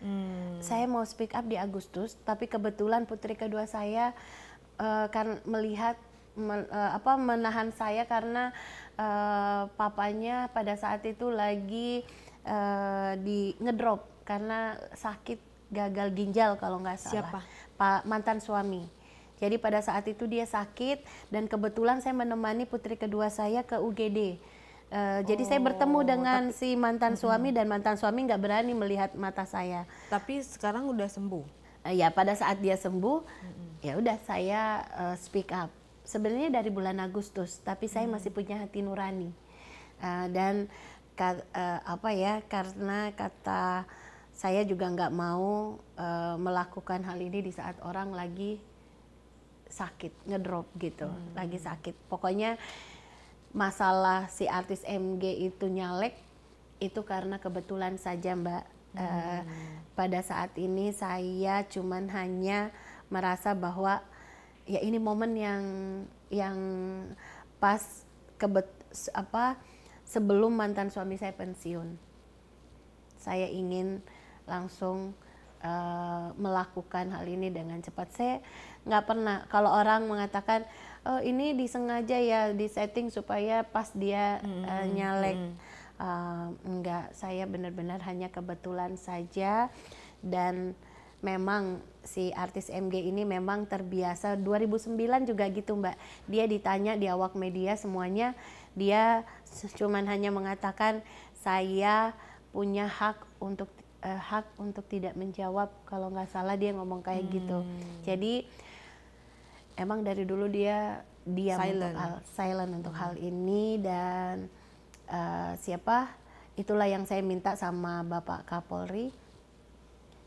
Hmm. Saya mau speak up di Agustus, tapi kebetulan putri kedua saya uh, kan melihat men, uh, apa menahan saya karena uh, papanya pada saat itu lagi uh, di ngedrop karena sakit gagal ginjal kalau nggak salah. Siapa? Pak mantan suami. Jadi pada saat itu dia sakit dan kebetulan saya menemani putri kedua saya ke UGD. Uh, oh, jadi saya oh, bertemu dengan tapi, si mantan suami dan mantan suami nggak berani melihat mata saya. Tapi sekarang udah sembuh. Uh, ya pada saat dia sembuh, uh -huh. ya udah saya uh, speak up sebenarnya dari bulan Agustus, tapi saya hmm. masih punya hati nurani. Uh, dan ka, uh, apa ya karena kata saya juga nggak mau uh, melakukan hal ini di saat orang lagi sakit ngedrop gitu, hmm. lagi sakit. Pokoknya masalah si artis MG itu nyalek itu karena kebetulan saja Mbak. Eh, hmm. pada saat ini saya cuman hanya merasa bahwa ya ini momen yang yang pas kebet apa sebelum mantan suami saya pensiun saya ingin langsung uh, melakukan hal ini dengan cepat saya nggak pernah kalau orang mengatakan oh ini disengaja ya disetting supaya pas dia hmm. uh, nyalek hmm. uh, eh, enggak saya benar-benar hanya kebetulan saja dan memang si artis MG ini memang terbiasa 2009 juga gitu Mbak. Dia ditanya di awak media semuanya dia cuman hanya mengatakan saya punya hak untuk eh, hak untuk tidak menjawab kalau nggak salah dia ngomong kayak gitu. hmm. gitu. Jadi emang dari dulu dia diam silent. untuk hal silent untuk hmm. hal ini dan uh, siapa itulah yang saya minta sama Bapak Kapolri.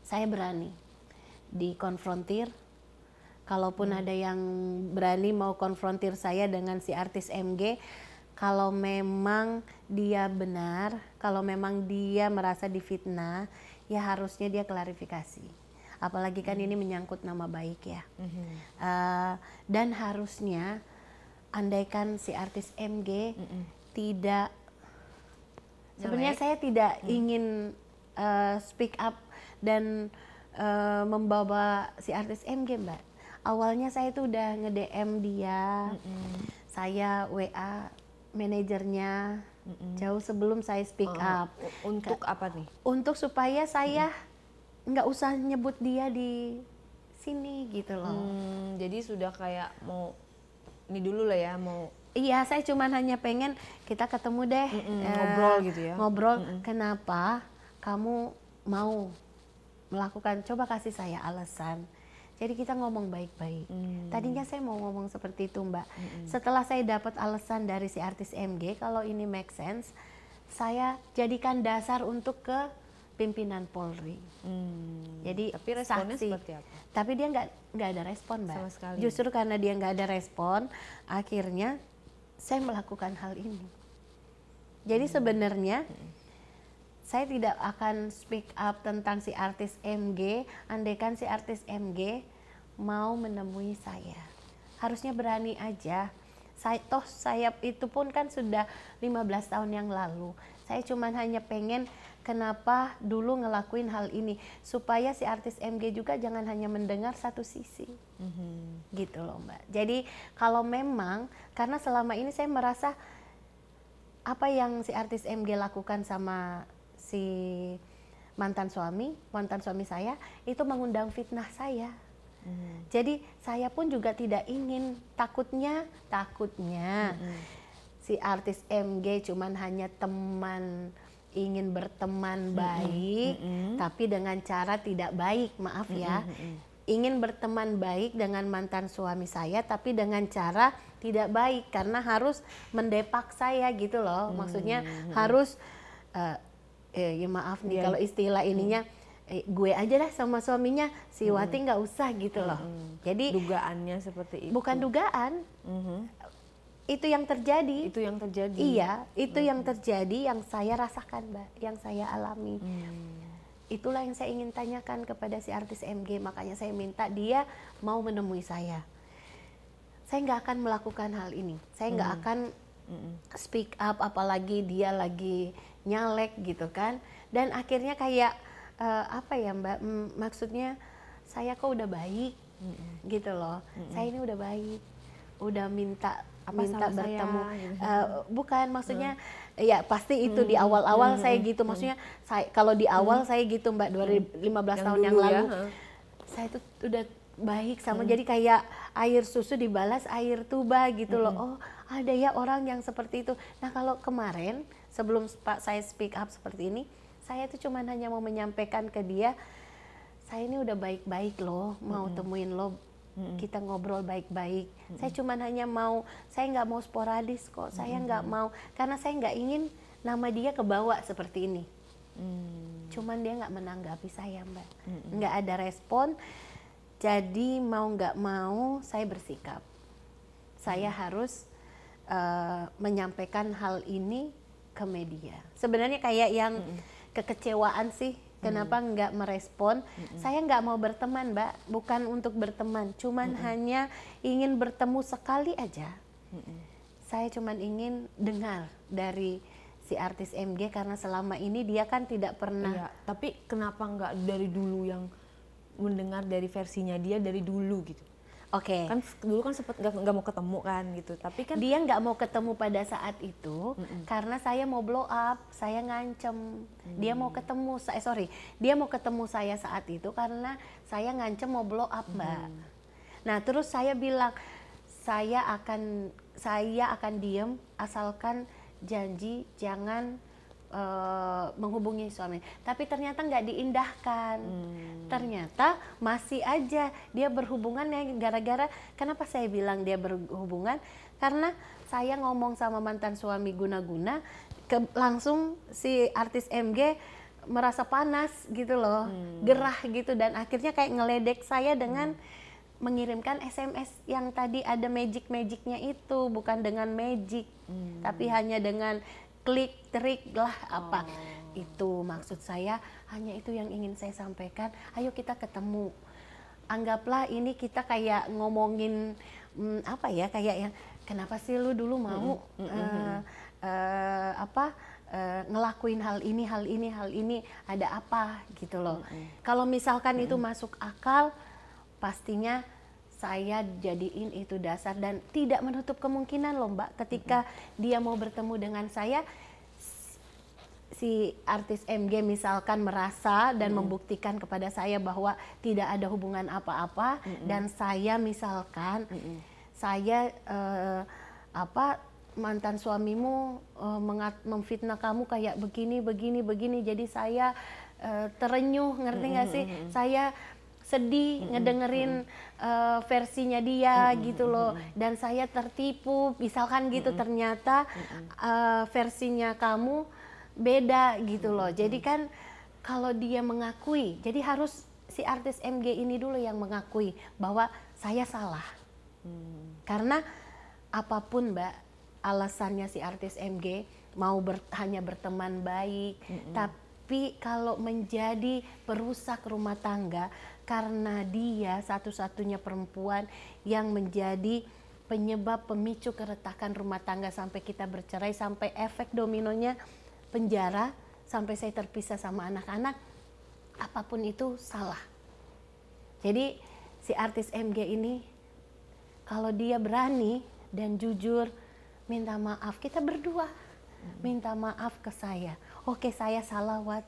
Saya berani dikonfrontir. Kalaupun hmm. ada yang berani mau konfrontir saya dengan si artis MG, kalau memang dia benar, kalau memang dia merasa difitnah, ya harusnya dia klarifikasi. Apalagi kan hmm. ini menyangkut nama baik ya. Hmm. Uh, dan harusnya, andaikan si artis MG hmm. tidak, sebenarnya saya tidak hmm. ingin uh, speak up dan Eh, membawa si artis MG mbak awalnya saya tuh udah nge DM dia mm -mm. saya WA manajernya mm -mm. jauh sebelum saya speak uh, up untuk apa nih untuk supaya saya nggak mm. usah nyebut dia di sini gitu loh hmm, jadi sudah kayak mau ini dulu lah ya mau Iya, saya cuma hanya pengen kita ketemu deh, mm -mm, uh, ngobrol gitu ya. Ngobrol, mm -mm. kenapa kamu mau melakukan coba kasih saya alasan jadi kita ngomong baik-baik. Hmm. Tadinya saya mau ngomong seperti itu, Mbak. Hmm. Setelah saya dapat alasan dari si artis MG, kalau ini make sense, saya jadikan dasar untuk ke pimpinan Polri. Hmm. Jadi tapi responnya saksi. seperti apa? Tapi dia nggak nggak ada respon, Mbak. Sama sekali. Justru karena dia nggak ada respon, akhirnya saya melakukan hal ini. Jadi hmm. sebenarnya hmm saya tidak akan speak up tentang si artis MG andaikan si artis MG mau menemui saya harusnya berani aja saya toh saya itu pun kan sudah 15 tahun yang lalu saya cuma hanya pengen kenapa dulu ngelakuin hal ini supaya si artis MG juga jangan hanya mendengar satu sisi mm-hmm. gitu loh mbak jadi kalau memang karena selama ini saya merasa apa yang si artis MG lakukan sama si mantan suami, mantan suami saya itu mengundang fitnah saya. Hmm. Jadi saya pun juga tidak ingin takutnya, takutnya hmm. si artis MG cuman hanya teman ingin berteman mm-hmm. baik, -hmm. tapi dengan cara tidak baik, maaf ya. -hmm. Ingin berteman baik dengan mantan suami saya, tapi dengan cara tidak baik karena harus mendepak saya gitu loh. Maksudnya -hmm. harus uh, eh, ya maaf nih yeah. kalau istilah hmm. ininya hmm. Eh, gue aja lah sama suaminya si hmm. Wati nggak usah gitu loh. Hmm. Jadi dugaannya seperti itu. Bukan dugaan. Hmm. Itu yang terjadi. Itu yang terjadi. Iya, itu hmm. yang mm-hmm. terjadi yang saya rasakan, Mbak, yang saya alami. Hmm. Itulah yang saya ingin tanyakan kepada si artis MG, makanya saya minta dia mau menemui saya. Saya nggak akan melakukan hal ini. Saya nggak hmm. akan mm speak up apalagi dia lagi nyalek gitu kan dan akhirnya kayak uh, apa ya mbak M maksudnya saya kok udah baik mm gitu loh mm saya ini udah baik udah minta apa minta bertemu saya? Gitu. Uh, eh, bukan maksudnya mm. ya pasti itu mm. di awal-awal mm. saya gitu maksudnya saya kalau di awal mm. saya gitu mbak 2015 mm. yang tahun yang lalu ya. saya itu udah baik sama mm. jadi kayak air susu dibalas air tuba gitu mm. loh oh ada ya orang yang seperti itu. Nah kalau kemarin sebelum Pak saya speak up seperti ini, saya itu cuma hanya mau menyampaikan ke dia, saya ini udah baik-baik loh, mau mm -hmm. temuin lo, kita ngobrol baik-baik. Mm -hmm. Saya cuma hanya mau, saya nggak mau sporadis kok, saya nggak mau, karena saya nggak ingin nama dia kebawa seperti ini. Mm. Cuman dia nggak menanggapi saya mbak, nggak mm -hmm. ada respon. Jadi mau nggak mau saya bersikap, saya mm. harus uh, menyampaikan hal ini ke media. Sebenarnya kayak yang mm kekecewaan sih kenapa hmm. nggak merespon hmm. saya nggak mau berteman mbak bukan untuk berteman cuman hmm. hanya ingin bertemu sekali aja hmm. saya cuman ingin dengar dari si artis MG karena selama ini dia kan tidak pernah iya, tapi kenapa nggak dari dulu yang mendengar dari versinya dia dari dulu gitu Oke. Okay. Kan dulu kan sempat gak, mau ketemu kan gitu. Tapi kan dia nggak mau ketemu pada saat itu mm -mm. karena saya mau blow up, saya ngancem. Mm. Dia mau hmm. ketemu saya eh, sorry, dia mau ketemu saya saat itu karena saya ngancem mau blow up, Mbak. Mm. Nah, terus saya bilang saya akan saya akan diem asalkan janji jangan Eh, menghubungi suami, tapi ternyata nggak diindahkan. Hmm. Ternyata masih aja dia berhubungan ya gara-gara kenapa saya bilang dia berhubungan? Karena saya ngomong sama mantan suami guna-guna ke, langsung si artis MG merasa panas gitu loh, hmm. gerah gitu dan akhirnya kayak ngeledek saya dengan hmm mengirimkan SMS yang tadi ada magic-magicnya itu bukan dengan magic hmm. tapi hanya dengan klik trik lah apa oh. itu maksud saya hanya itu yang ingin saya sampaikan ayo kita ketemu anggaplah ini kita kayak ngomongin hmm, apa ya kayak yang kenapa sih lu dulu mau mm -hmm. uh, uh, apa uh, ngelakuin hal ini hal ini hal ini ada apa gitu loh mm -hmm. kalau misalkan mm -hmm. itu masuk akal pastinya saya jadiin itu dasar dan tidak menutup kemungkinan loh mbak ketika mm -hmm. dia mau bertemu dengan saya si artis MG misalkan merasa dan mm membuktikan kepada saya bahwa tidak ada hubungan apa-apa mm -hmm. dan saya misalkan mm -hmm. saya eh, apa mantan suamimu eh, memfitnah kamu kayak begini begini begini jadi saya eh, terenyuh ngerti nggak mm -hmm. sih saya sedih mm-hmm. ngedengerin Uh, versinya dia mm-hmm. gitu loh dan saya tertipu misalkan gitu mm-hmm. ternyata mm-hmm. Uh, versinya kamu beda gitu loh jadi kan kalau dia mengakui jadi harus si artis MG ini dulu yang mengakui bahwa saya salah mm karena apapun mbak alasannya si artis MG mau ber, hanya berteman baik mm-hmm. tapi kalau menjadi perusak rumah tangga karena dia satu-satunya perempuan yang menjadi penyebab pemicu keretakan rumah tangga sampai kita bercerai sampai efek dominonya penjara sampai saya terpisah sama anak-anak apapun itu salah. Jadi si artis MG ini kalau dia berani dan jujur minta maaf kita berdua minta maaf ke saya. Oke, saya salah, Wat.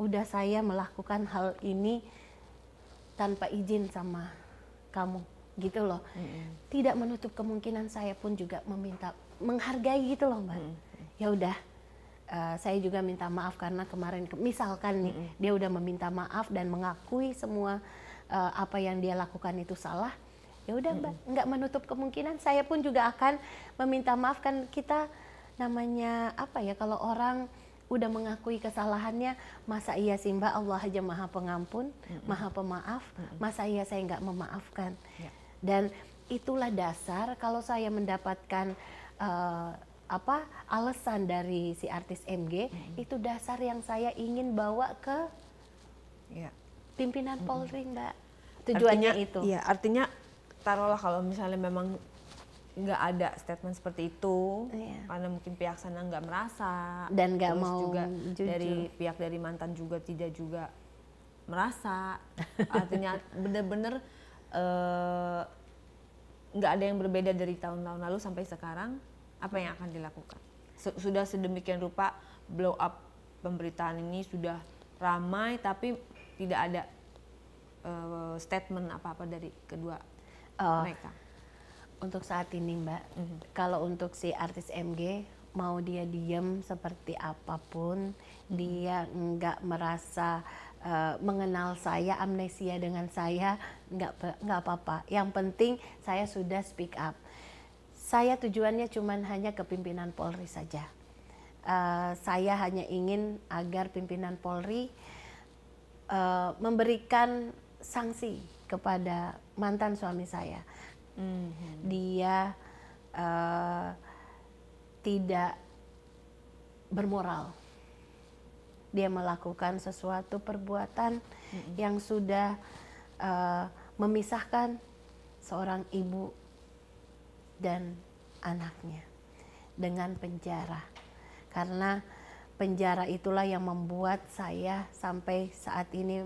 Udah saya melakukan hal ini tanpa izin sama kamu gitu loh mm-hmm. tidak menutup kemungkinan saya pun juga meminta menghargai gitu loh mbak mm-hmm. ya udah uh, saya juga minta maaf karena kemarin misalkan nih mm-hmm. dia udah meminta maaf dan mengakui semua uh, apa yang dia lakukan itu salah ya udah mbak mm-hmm. nggak menutup kemungkinan saya pun juga akan meminta maaf kan kita namanya apa ya kalau orang udah mengakui kesalahannya masa iya sih mbak Allah aja maha pengampun mm-hmm. maha pemaaf masa iya saya nggak memaafkan yeah. dan itulah dasar kalau saya mendapatkan uh, apa alasan dari si artis MG mm-hmm. itu dasar yang saya ingin bawa ke yeah. pimpinan mm-hmm. Polri mbak tujuannya artinya, itu ya artinya taruhlah kalau misalnya memang nggak ada statement seperti itu yeah. karena mungkin pihak sana nggak merasa dan nggak mau juga jujur. dari pihak dari mantan juga tidak juga merasa artinya bener-bener eh, nggak -bener, uh, ada yang berbeda dari tahun-tahun lalu sampai sekarang apa yang akan dilakukan sudah sedemikian rupa blow up pemberitaan ini sudah ramai tapi tidak ada uh, statement apa-apa dari kedua uh. mereka untuk saat ini Mbak, mm-hmm. kalau untuk si artis MG mau dia diem seperti apapun, mm-hmm. dia nggak merasa uh, mengenal saya, amnesia dengan saya, nggak nggak apa-apa. Yang penting saya sudah speak up. Saya tujuannya cuman hanya ke pimpinan Polri saja. Uh, saya hanya ingin agar pimpinan Polri uh, memberikan sanksi kepada mantan suami saya hmm dia uh, tidak bermoral dia melakukan sesuatu perbuatan mm-hmm. yang sudah uh, memisahkan seorang ibu dan anaknya dengan penjara karena penjara itulah yang membuat saya sampai saat ini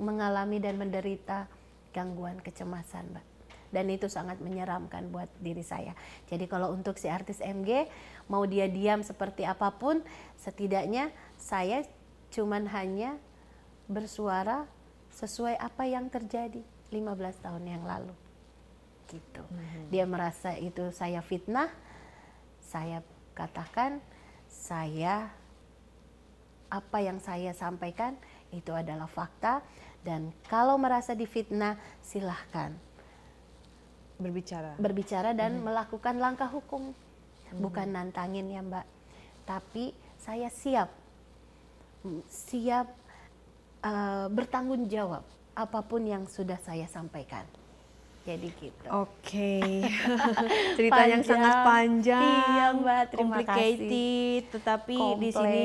mengalami dan menderita gangguan kecemasan mbak dan itu sangat menyeramkan buat diri saya. Jadi kalau untuk si artis MG mau dia diam seperti apapun, setidaknya saya cuman hanya bersuara sesuai apa yang terjadi 15 tahun yang lalu. Gitu. Hmm. Dia merasa itu saya fitnah, saya katakan saya apa yang saya sampaikan itu adalah fakta dan kalau merasa difitnah silahkan berbicara berbicara dan hmm. melakukan langkah hukum hmm. bukan nantangin ya mbak tapi saya siap hmm, siap uh, bertanggung jawab apapun yang sudah saya sampaikan jadi gitu. Oke, okay. cerita panjang. yang sangat panjang, iya mbak, terima kasih. tetapi Kompleks. di sini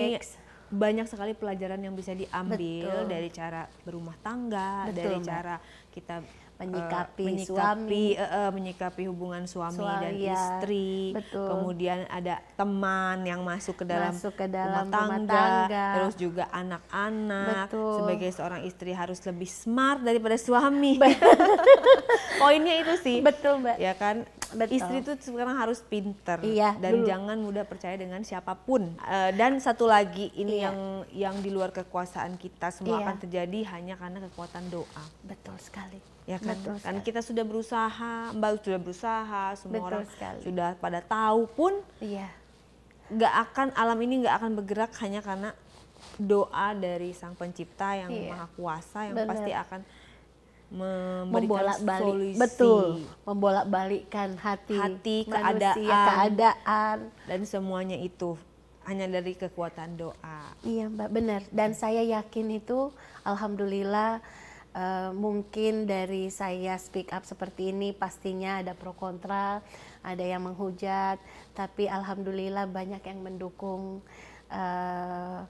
banyak sekali pelajaran yang bisa diambil Betul. dari cara berumah tangga, Betul, dari mbak. cara kita menyikapi, uh, menyikapi suami, uh, uh, menyikapi hubungan suami, suami dan ya, istri, betul. kemudian ada teman yang masuk ke dalam, masuk ke dalam rumah, tangga, rumah tangga, terus juga anak-anak. Sebagai seorang istri harus lebih smart daripada suami. Poinnya itu sih. Betul, Mbak. Ya kan? Betul. Istri itu sekarang harus pinter iya, dan dulu. jangan mudah percaya dengan siapapun. Uh, dan satu lagi ini iya. yang yang di luar kekuasaan kita semua iya. akan terjadi hanya karena kekuatan doa. Betul sekali ya kan Betul kan sekali. kita sudah berusaha mbak sudah berusaha semua Betul orang sekali. sudah pada tahu pun iya nggak akan alam ini nggak akan bergerak hanya karena doa dari sang pencipta yang iya. maha kuasa yang Bener. pasti akan memberikan membolak balik solusi. betul membolak balikkan hati hati manusia, keadaan keadaan dan semuanya itu hanya dari kekuatan doa iya mbak benar dan iya. saya yakin itu alhamdulillah Eh, mungkin dari saya speak up seperti ini pastinya ada pro kontra, ada yang menghujat, tapi alhamdulillah banyak yang mendukung. Uh,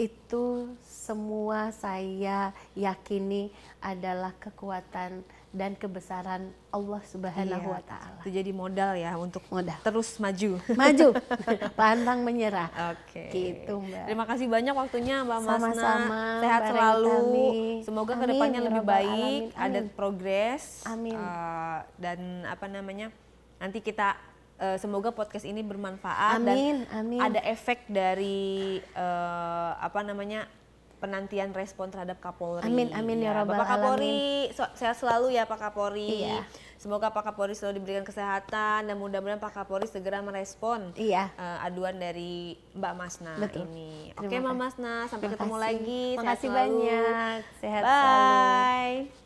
itu semua saya yakini adalah kekuatan dan kebesaran Allah Subhanahu iya, wa taala. Itu jadi modal ya untuk modal. terus maju. Maju. Pantang menyerah. Oke. Okay. Gitu, Mbak. Terima kasih banyak waktunya Mbak Sama -sama, Masna. Sehat selalu. Kami. Semoga amin, kedepannya ya lebih baik, alamin. ada progres. Amin. Uh, dan apa namanya? Nanti kita uh, semoga podcast ini bermanfaat amin, dan amin. ada efek dari uh, apa namanya? penantian respon terhadap Kapolri. Amin amin ya, ya Robbal Bapak Kapolri, alamin. sehat selalu ya Pak Kapolri. Iya. Semoga Pak Kapolri selalu diberikan kesehatan dan mudah-mudahan Pak Kapolri segera merespon iya. uh, aduan dari Mbak Masna Betul. ini. Oke okay, Mbak Masna, sampai Terima ketemu lagi. Terima kasih banyak. Sehat Bye. selalu. Bye.